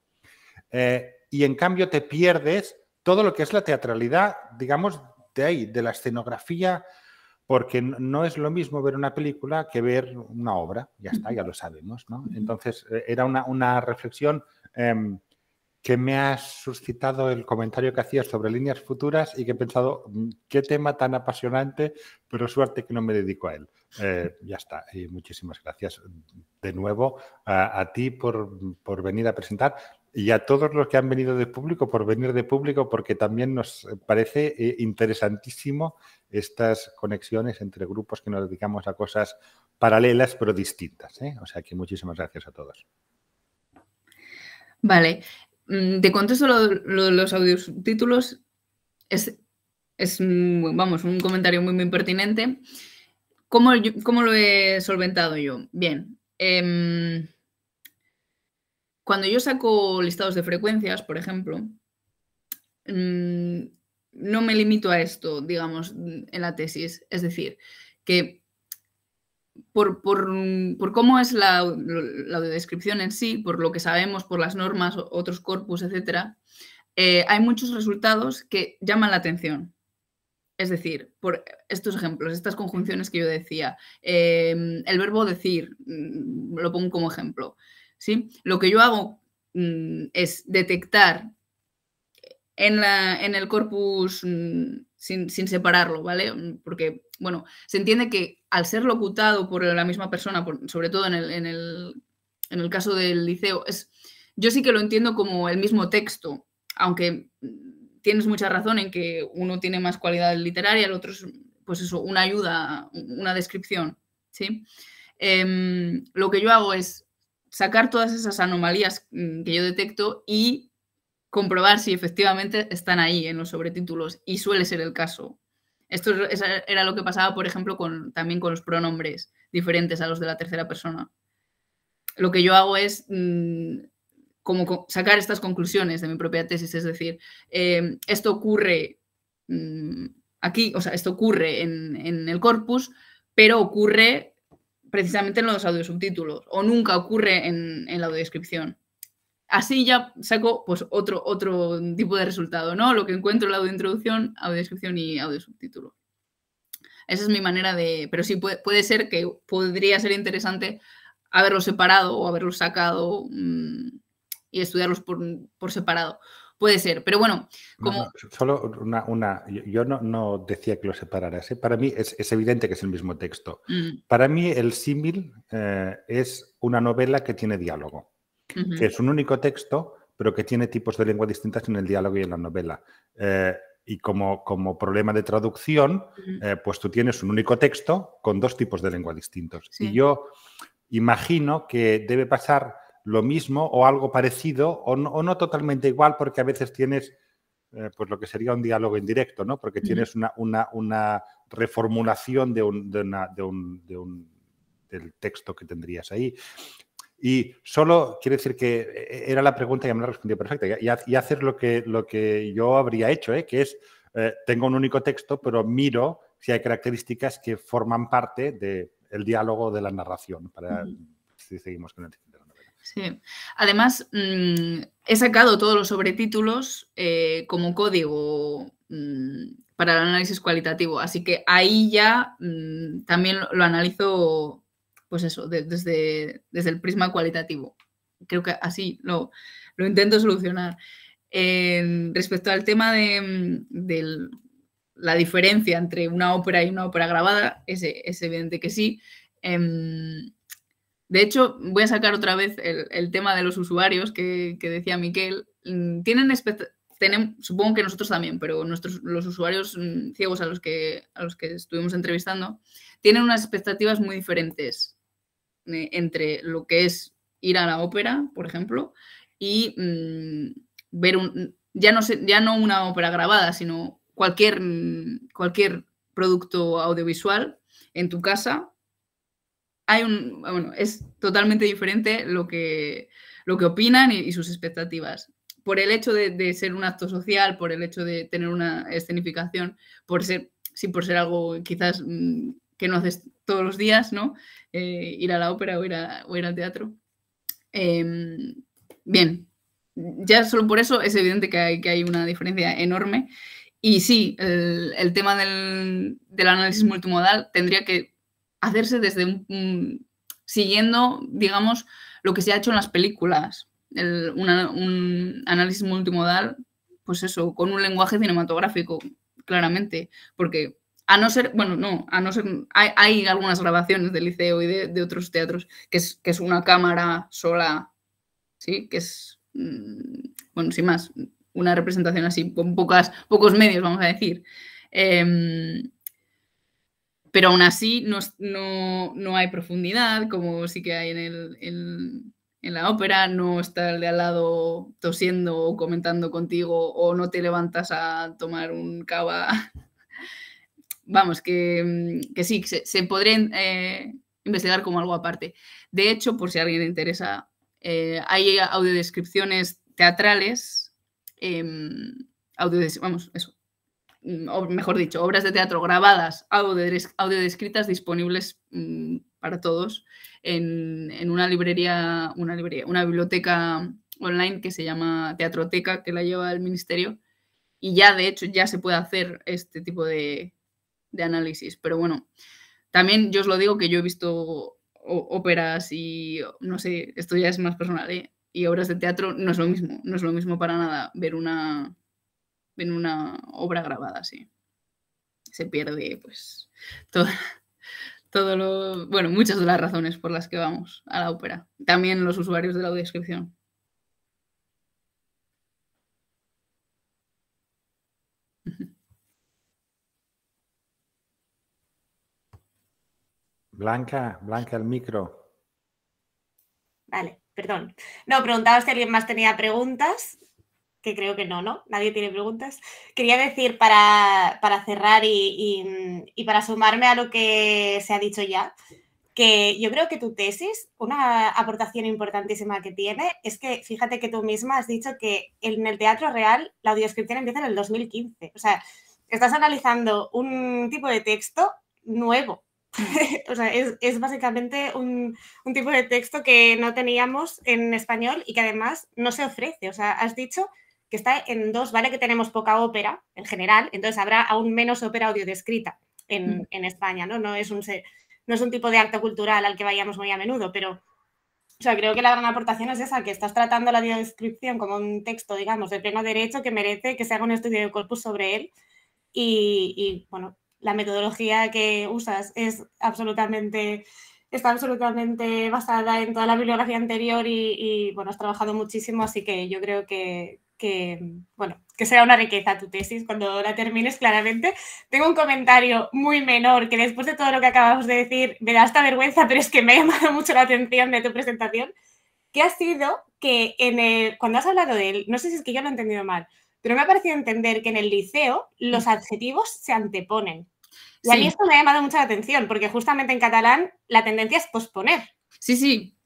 Eh, y en cambio te pierdes todo lo que es la teatralidad, digamos, de ahí, de la escenografía porque no es lo mismo ver una película que ver una obra, ya está, ya lo sabemos, ¿no? Entonces, eh, era una, reflexión em, que me ha suscitado el comentario que hacías sobre líneas futuras y que he pensado, mm, qué tema tan apasionante, pero suerte que no me dedico a él. Eh, ya está, y muchísimas gracias de nuevo a, ti por, por, venir a presentar y a todos los que han venido de público por venir de público, porque también nos eh, parece eh, interesantísimo estas conexiones entre grupos que nos dedicamos a cosas paralelas pero distintas. ¿eh? O sea que muchísimas gracias a todos. Vale. Mm, de contesto lo, los audiotítulos, es, es vamos, un comentario muy, muy pertinente. ¿Cómo, lo he solventado yo? Bien. Em, cuando yo saco listados de frecuencias, por ejemplo, mm, no me limito a esto, digamos, en la tesis. Es decir, que por, cómo es la, la, audiodescripción en sí, por lo que sabemos, por las normas, otros corpus, etc., eh, hay muchos resultados que llaman la atención. Es decir, por estos ejemplos, estas conjunciones que yo decía, eh, el verbo decir, mm, lo pongo como ejemplo. ¿sí? Lo que yo hago mm, es detectar en, el corpus mm, sin, separarlo, ¿vale? Mm, porque, bueno, se entiende que al ser locutado por la misma persona, sobre todo en el, caso del liceo, es, yo sí que lo entiendo como el mismo texto, aunque tienes mucha razón en que uno tiene más cualidad literaria, el otro es, pues eso, una ayuda, una descripción, ¿sí? Em, lo que yo hago es sacar todas esas anomalías mm, que yo detecto y comprobar si efectivamente están ahí en los sobretítulos y suele ser el caso. Esto era lo que pasaba, por ejemplo, con, también con los pronombres diferentes a los de la tercera persona. Lo que yo hago es mm, como sacar estas conclusiones de mi propia tesis, es decir, em, esto ocurre mm, aquí, o sea, esto ocurre en, en el corpus, pero ocurre precisamente en los audiosubtítulos o nunca ocurre en, la audiodescripción. Así ya saco pues, otro, otro tipo de resultado, ¿no? Lo que encuentro en la audiointroducción, audiodescripción y audiosubtítulo. Esa es mi manera de... Pero sí puede, ser que podría ser interesante haberlos separado o haberlos sacado mm, y estudiarlos por separado. Puede ser, pero bueno, como... solo una, yo no, decía que lo separaras. ¿eh? Para mí es, evidente que es el mismo texto. Mm. Para mí el símil eh, es una novela que tiene diálogo. que es un único texto, pero que tiene tipos de lengua distintas en el diálogo y en la novela. Eh, y como, como problema de traducción, pues tú tienes un único texto con dos tipos de lengua distintos. Y yo imagino que debe pasar lo mismo o algo parecido o no, totalmente igual porque a veces tienes eh, pues lo que sería un diálogo indirecto, ¿no? Porque tienes una, una, reformulación de de, del texto que tendrías ahí. Y solo quiere decir que eh, era la pregunta y me la respondió perfecta. Y, hacer lo que, lo que yo habría hecho, ¿eh? que es, tengo un único texto, pero miro si hay características que forman parte del diálogo de la narración, para, si seguimos con el Sí. Además, mm, he sacado todos los sobretítulos eh, como código mm, para el análisis cualitativo, así que ahí ya mm, también lo, analizo, pues eso, desde, desde, el prisma cualitativo. Creo que así lo, lo intento solucionar. respecto al tema de, la diferencia entre una ópera y una ópera grabada, es, evidente que sí. Em, de hecho, voy a sacar otra vez el, tema de los usuarios que, decía Miquel. Mm, tienen, supongo que nosotros también, pero nuestros, los usuarios mm, ciegos a los, que, a los que estuvimos entrevistando, tienen unas expectativas muy diferentes eh, entre lo que es ir a la ópera, por ejemplo, y mm, ver ya, no sé, ya no una ópera grabada, sino cualquier, cualquier producto audiovisual en tu casa es totalmente diferente lo que, lo que opinan y, sus expectativas. Por el hecho de, ser un acto social, por el hecho de tener una escenificación, por ser, por ser algo quizás mm, que no haces todos los días, ¿no? Eh, ir a la ópera o ir, o al teatro. Em, bien, ya solo por eso es evidente que hay, que hay una diferencia enorme. Y sí, el, tema del, análisis multimodal tendría que hacerse desde un, siguiendo, digamos, lo que se ha hecho en las películas. un análisis multimodal, pues eso, con un lenguaje cinematográfico, claramente, porque a no ser, bueno, no, a no ser, hay, algunas grabaciones del liceo y de, otros teatros que es, es, una cámara sola, ¿sí? Que es, mm, bueno, sin más, una representación así con pocas, pocos medios, vamos a decir. Em, pero aún así no, hay profundidad, como sí que hay en, la ópera, no está de al lado tosiendo o comentando contigo o no te levantas a tomar un cava. Vamos, mm, que, sí, se, se podrían eh, investigar como algo aparte. De hecho, por si a alguien le interesa, eh, hay audiodescripciones teatrales, em, vamos, eso, Mm, o mejor dicho, obras de teatro grabadas, audiodescritas disponibles mm, para todos en, en una librería, una librería, una biblioteca online que se llama Teatroteca, que la lleva el Ministerio. Y ya, de hecho, ya se puede hacer este tipo de, de análisis. Pero bueno, también yo os lo digo que yo he visto óperas y, no sé, esto ya es más personal, ¿eh? y obras de teatro no es lo mismo, no es lo mismo para nada ver una, en una obra grabada, sí. Se pierde, pues, todo, lo. Bueno, muchas de las razones por las que vamos a la ópera. También los usuarios de la audiodescripción. Blanca, Blanca, el micro. Vale, perdón. No, preguntaba si alguien más tenía preguntas que creo que no, ¿no? Nadie tiene preguntas. Quería decir para, cerrar mm, y, para sumarme a lo que se ha dicho ya, que yo creo que tu tesis, una aportación importantísima que tiene, es que fíjate que tú misma has dicho que en el teatro real la audioscripción empieza en el 2015. O sea, estás analizando un tipo de texto nuevo. o sea, es, básicamente un, un, tipo de texto que no teníamos en español y que además no se ofrece. O sea, has dicho que está en dos, vale que tenemos poca ópera en general, entonces habrá aún menos ópera audiodescrita en, mm. en España, ¿no? No es, un, no es un tipo de acto cultural al que vayamos muy a menudo, pero o sea, creo que la gran aportación es esa, que estás tratando la audiodescripción como un texto, digamos, de pleno derecho que merece que se haga un estudio de corpus sobre él y, y bueno, la metodología que usas es absolutamente está absolutamente basada en toda la bibliografía anterior y, bueno, has trabajado muchísimo, así que yo creo que, que, bueno, que sea una riqueza tu tesis cuando la termines, claramente. Tengo un comentario muy menor que después de todo lo que acabamos de decir me da hasta vergüenza, pero es que me ha llamado mucho la atención de tu presentación, que ha sido que en el, cuando has hablado de él, no sé si es que yo lo he entendido mal, pero me ha parecido entender que en el liceo los mm. adjetivos se anteponen. Y a mí esto me ha llamado mucho la atención, porque justamente en catalán la tendencia es posponer. Sí, sí,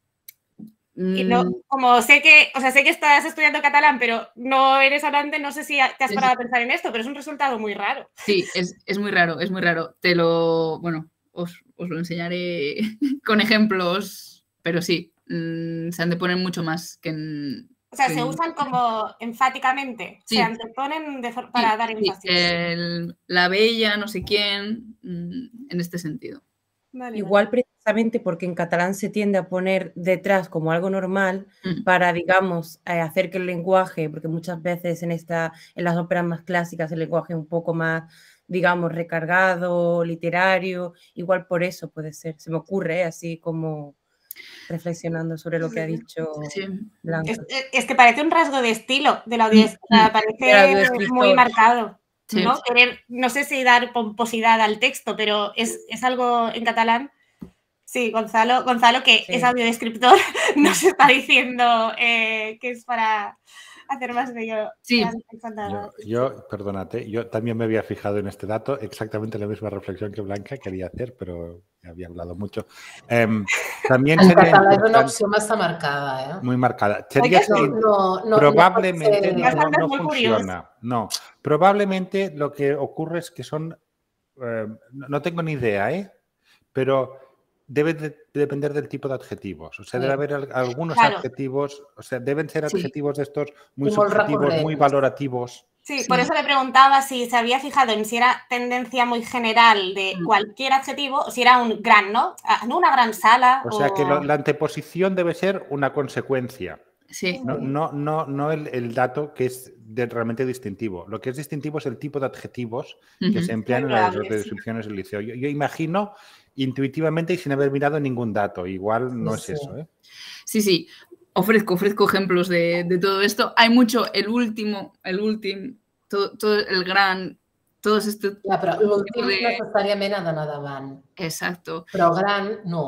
y mm. como sé que, o sea, sé que estás estudiando catalán, pero no eres hablante, no sé si te has parado a pensar en esto, pero es un resultado muy raro. Sí, es, muy raro, es muy raro. Te lo, bueno, os, lo enseñaré con ejemplos, pero sí, mm, se han de poner mucho más que en... O sea, se usan como enfáticamente, se anteponen para dar énfasis. la bella, no sé quién, mm, en este sentido. Igual precisamente porque en catalán se tiende a poner detrás como algo normal mm. para, digamos, eh, hacer que el lenguaje, porque muchas veces en, esta, en las óperas más clásicas el lenguaje es un poco más, digamos, recargado, literario. Igual por eso puede ser. Se me ocurre ¿eh? así como reflexionando sobre lo que ha dicho Blanca. Es, que parece un rasgo de estilo de la audiencia, parece muy marcado. ¿no? sé si dar pomposidad al texto, pero es, algo en catalán. Sí, Gonzalo, Gonzalo que es audiodescriptor, nos está diciendo eh, que es para hacer más que yo. Sí. Yo, yo, perdónate, yo también me había fijado en este dato, exactamente la misma reflexión que Blanca quería hacer, pero había hablado mucho. Em, también sería una opción más marcada. ¿eh? Muy marcada. Sería eh, no, no, probablemente no, funciona. No, probablemente lo que ocurre es que son, eh, no tengo ni idea, ¿eh? pero debe depender del tipo de adjetivos. O sea, debe haber algunos adjetivos, o sea, deben ser adjetivos de estos muy subjetivos, muy valorativos. Sí, por eso le preguntaba si se había fijado en si era tendencia muy general de mm. cualquier adjetivo o si era un gran, ¿no? Ah, ¿No Una gran sala. O, sea, que la anteposición debe ser una consecuencia. Sí. No, no, no, el, dato que es realmente distintivo. Lo que es distintivo es el tipo de adjetivos que se emplean en las descripciones del liceo. yo imagino intuitivamente y sin haber mirado ningún dato. Igual no sí. es eso. ¿eh? Sí, sí. Ofrezco, ofrezco ejemplos de, de, todo esto. Hay mucho, el último, el último, todo, todo el gran, todo estos... Ja, però l'últim de... necessàriament ha d'anar davant. Exacto. Però gran, no.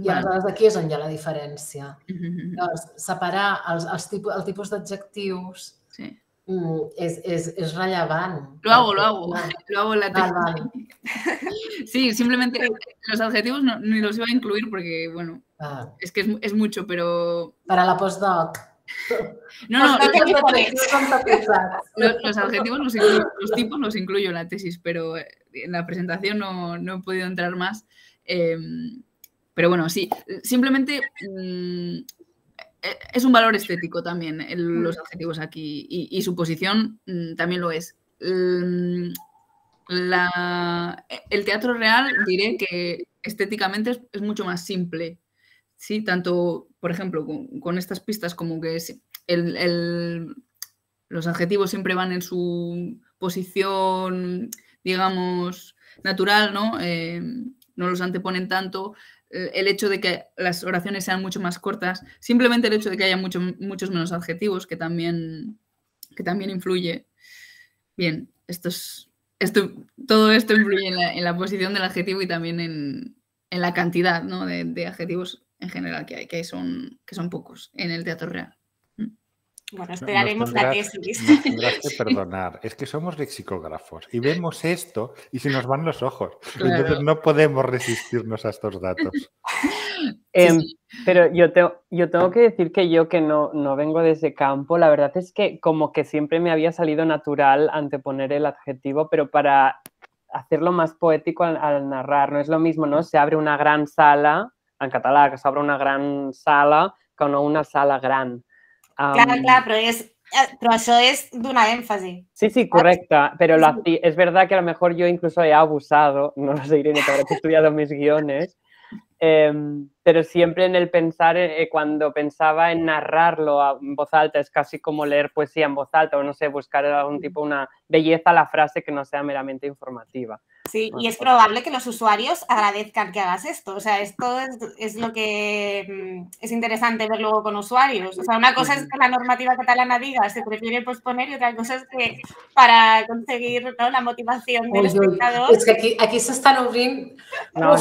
I bueno. aleshores aquí és on hi ha la diferència. Mm -hmm. Llavors, separar els, els tipus, el tipus d'adjectius sí. Mm, es, es, es Lo hago, lo hago, lo hago la tesis. Sí, simplemente los adjetivos no, ni los iba a incluir porque, bueno, ah. es que es, mucho, pero... Para la postdoc. No, no, los, adjetivos los, los tipos los incluyo en la tesis, pero eh, en la presentación no, he podido entrar más. Em, pero bueno, sí, simplemente mm, eh, es un valor estético también eh, los mm. adjetivos aquí y, su posición mm, también lo es. Mm, eh, el teatro real diré que estéticamente es, mucho más simple, ¿sí? Tanto, por ejemplo, con, estas pistas como que los adjetivos siempre van en su posición, digamos, natural, ¿no? no los anteponen tanto el hecho de que las oraciones sean mucho más cortas, simplemente el hecho de que haya muchos menos adjetivos, que también, que también influye. Bien, esto esto, todo esto influye en la, posición del adjetivo y también en, la cantidad ¿no? de, de, adjetivos en general que hay, que son, que son pocos en el teatro real. Bueno, esperaremos la tesis. que perdonar. Es que somos lexicógrafos y vemos esto y se nos van los ojos. Entonces no podemos resistirnos a estos datos. Em, pero yo, yo tengo que decir que yo que no, no vengo de ese campo, la verdad es que como que siempre me había salido natural anteponer el adjetivo, pero para hacerlo más poético al, narrar, no es lo mismo, ¿no? Se abre una gran sala, en catalán, se abre una gran sala, con una sala grande claro, claro, es, és, eh, es de una énfasis. Sí, sí, correcta, pero es verdad que a lo mejor yo incluso he abusado, no lo sé, Irene, que he estudiado mis guiones, em, pero siempre en el pensar, eh, eh, cuando pensaba en narrarlo en voz alta, es casi como leer poesía en voz alta o no sé, buscar algún tipo, una belleza a la frase que no sea meramente informativa. Sí, y es probable que los usuarios agradezcan que hagas esto. O sea, esto es, lo que mm, es interesante ver luego con usuarios. O sea, una cosa es que la normativa catalana diga se prefiere posponer y otra cosa es que para conseguir la motivación del espectador... Es que aquí, aquí están No,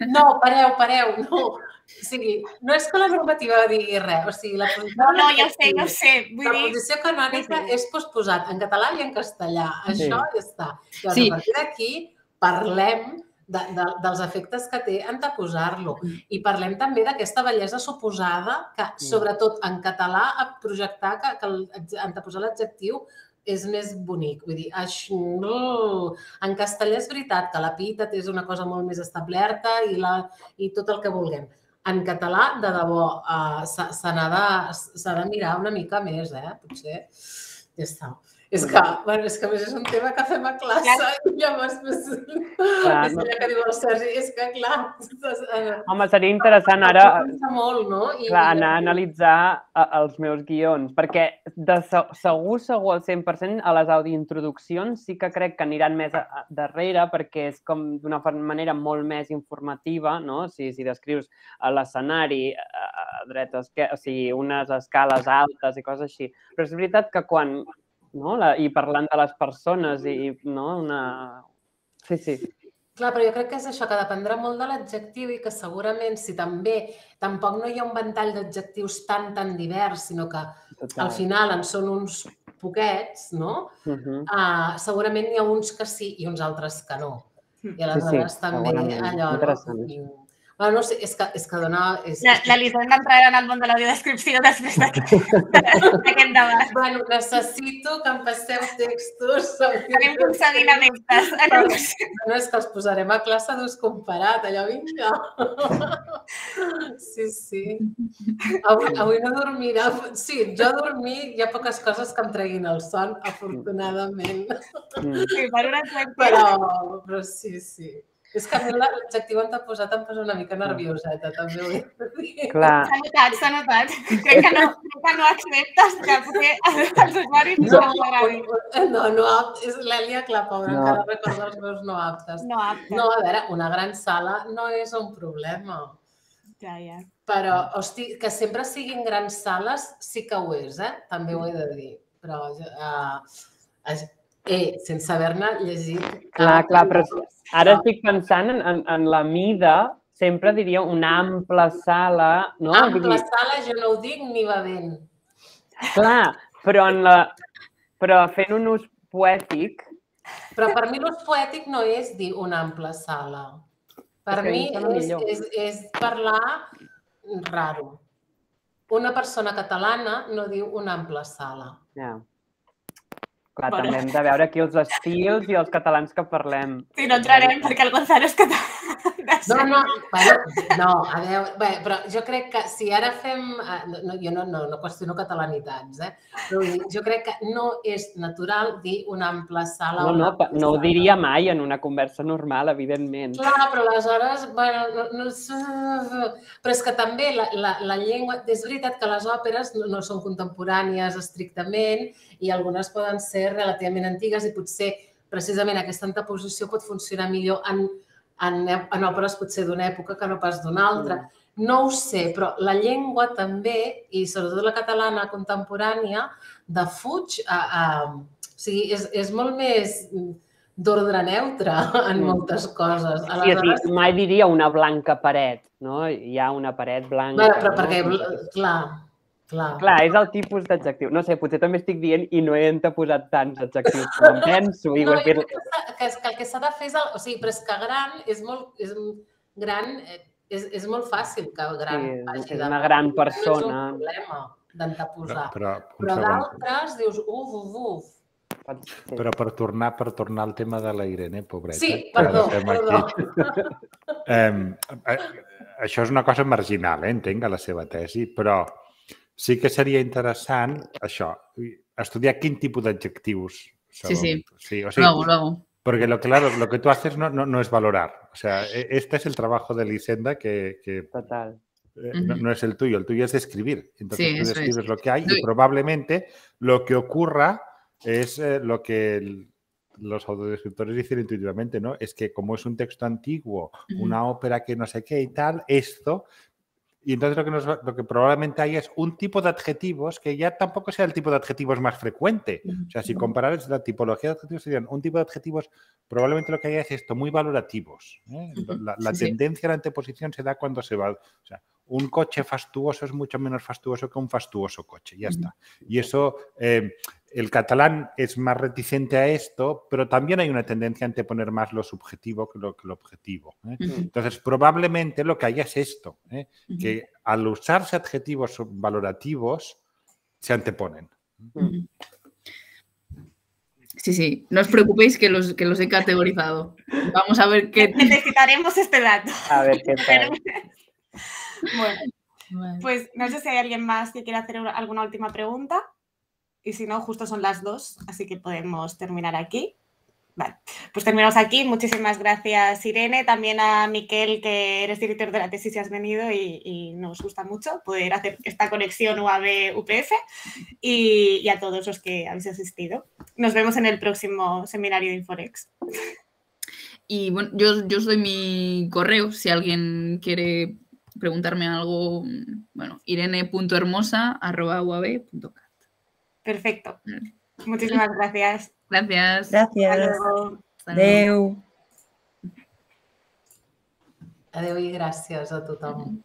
No, pareo, pareo, no. Sí, no és que la normativa digui res, o sigui, la No, no, ja sé, ja sé. Vull la posició canònica sí. és posposat en català i en castellà. Això sí. ja està. Llavors, sí. a partir d'aquí parlem de, de, dels efectes que té anteposar-lo. Mm. I parlem també d'aquesta bellesa suposada que, mm. sobretot en català, projectar que, que en anteposar l'adjectiu és més bonic. Vull dir, això... No. En castellà és veritat que l'epítet és una cosa molt més establerta i, la, i tot el que vulguem en català, de debò, uh, eh, s'ha de, de mirar una mica més, eh? Potser ja està. És que, bueno, és que és un tema que fem a classe clar. i llavors pues, clar, és no. que diu el Sergi, és que clar... Eh, Home, seria interessant ara molt, no? I, clar, anar a analitzar eh, els meus guions, perquè de segur, segur al 100% a les audiointroduccions sí que crec que aniran més a, a, darrere perquè és com d'una manera molt més informativa, no? Si, si descrius eh, l'escenari a, a dreta, o sigui, unes escales altes i coses així. Però és veritat que quan no? La, I parlant de les persones i no? una... Sí, sí. Clar, però jo crec que és això, que dependrà molt de l'adjectiu i que segurament, si també, tampoc no hi ha un ventall d'adjectius tan, tan divers, sinó que Total. al final en són uns poquets, no? Uh -huh. uh, ah, segurament n'hi ha uns que sí i uns altres que no. I aleshores sí, sí, també allò... No? Bueno, no sé, és que, és que dona... És... La, la Lisenda entrarà en el món de l'audiodescripció després d'aquest debat. Bueno, necessito que em passeu textos. Anem aconseguint amictes. No, és que els posarem a classe d'ús comparat, allò vinga. Sí, sí. Avui, avui no dormirà. Sí, jo dormir, hi ha poques coses que em treguin el son, afortunadament. Mm. Sí, per una Però, però sí, sí. És que l'adjectiu on t'ha posat em posa una mica nerviosa, també ho he de dir. Clar. S'ha notat, s'ha notat. Crec que no, que no acceptes que perquè els usuaris no, no No, no aptes. És l'Èlia que no. encara recorda els meus no aptes. No aptes. No, a veure, una gran sala no és un problema. Ja, ja. Però, hosti, que sempre siguin grans sales sí que ho és, eh? També ho he de dir. Però... Eh, eh, sense haver-ne llegit... Clar, clar, però ara estic pensant en, en, en la mida sempre diria una ampla sala, no? Ampla sala jo no ho dic ni va vent. Clar, però, en la, però fent un ús poètic... Però per mi l'ús poètic no és dir una ampla sala. Per és mi és, és, és parlar raro. Una persona catalana no diu una ampla sala. Yeah. Clar, bueno. també hem de veure aquí els estils i els catalans que parlem. Sí, no entrarem perquè el Gonzalo és català. No, no, bueno, no, a veure, bé, però jo crec que si ara fem... Eh, no, jo no, no, no qüestiono catalanitats, eh? Però jo crec que no és natural dir una ampla sala... No, no, no, no ho diria mai en una conversa normal, evidentment. Clar, però aleshores, bueno, no, no, però és que també la, la, la llengua... És veritat que les òperes no, no són contemporànies estrictament i algunes poden ser relativament antigues i potser precisament aquesta antaposició pot funcionar millor en, en, en òperes potser d'una època que no pas d'una altra. No ho sé, però la llengua també, i sobretot la catalana contemporània, fuig a... a o sigui, és, és molt més d'ordre neutre en mm. moltes coses. Sí, Aleshores... Dir, mai diria una blanca paret, no? Hi ha una paret blanca. Bé, però, però no? perquè, doncs clar, Clar. Clar, és el tipus d'adjectiu. No sé, potser també estic dient i no he posat tants adjectius com em penso. I no, que, que, que el que s'ha de fer és... El, o sigui, però és que gran és molt... És gran, eh, és, és molt fàcil que el gran sí, hagi és una de... gran persona. No és un problema d'entaposar. Però, però, però d'altres dius, uf, uf, uf. Però per tornar per tornar al tema de la Irene, pobreta. Sí, perdó, perdó. um, eh, això és una cosa marginal, eh, entenc, a la seva tesi, però sí que sería interesante això, estudiar qué tipo de Sí, sí. sí luego, luego. Porque lo, claro, lo que tú haces no, es valorar. O sea, e, este es el trabajo de Lisenda que, Total. Eh, no, es el tuyo, el tuyo es escribir. Entonces tú describes lo que hay y probablemente lo que ocurra es eh, lo que los autodescriptores dicen intuitivamente, ¿no? Es que como es un texto antiguo, una ópera que no sé qué y tal, esto y entonces lo que, lo que probablemente hay es un tipo de adjetivos que ya tampoco sea el tipo de adjetivos más frecuente. O sea, si comparar la tipología de adjetivos, serían un tipo de adjetivos, probablemente lo que haya es esto, muy valorativos. ¿eh? La, tendencia a la anteposición se da cuando se va. O sea, un coche fastuoso es mucho menos fastuoso que un fastuoso coche, ya está. Y eso, eh, el catalán es más reticente a esto, pero también hay una tendencia a anteponer más lo subjetivo que lo, objetivo. ¿eh? Entonces, probablemente lo que haya es esto, ¿eh? que al usarse adjetivos valorativos, se anteponen. Sí, sí, no os preocupéis que los, que los he categorizado. Vamos a ver qué... Necesitaremos este dato. A ver qué tal. Bueno, pues no sé si hay alguien más que quiera hacer alguna última pregunta. Y si no, justo son las dos, así que podemos terminar aquí. Vale, pues terminamos aquí. Muchísimas gracias, Irene. También a Miquel, que eres director de la tesis y has venido y, nos gusta mucho poder hacer esta conexión UAB-UPF y, a todos los que habéis asistido. Nos vemos en el próximo seminario de Inforex. Y bueno, yo, yo soy mi correo, si alguien quiere preguntarme algo, bueno, irene.hermosa.uab.cat. Perfecto. Muchísimas gracias. Gracias. Gracias. Adeu. Adeu a tothom.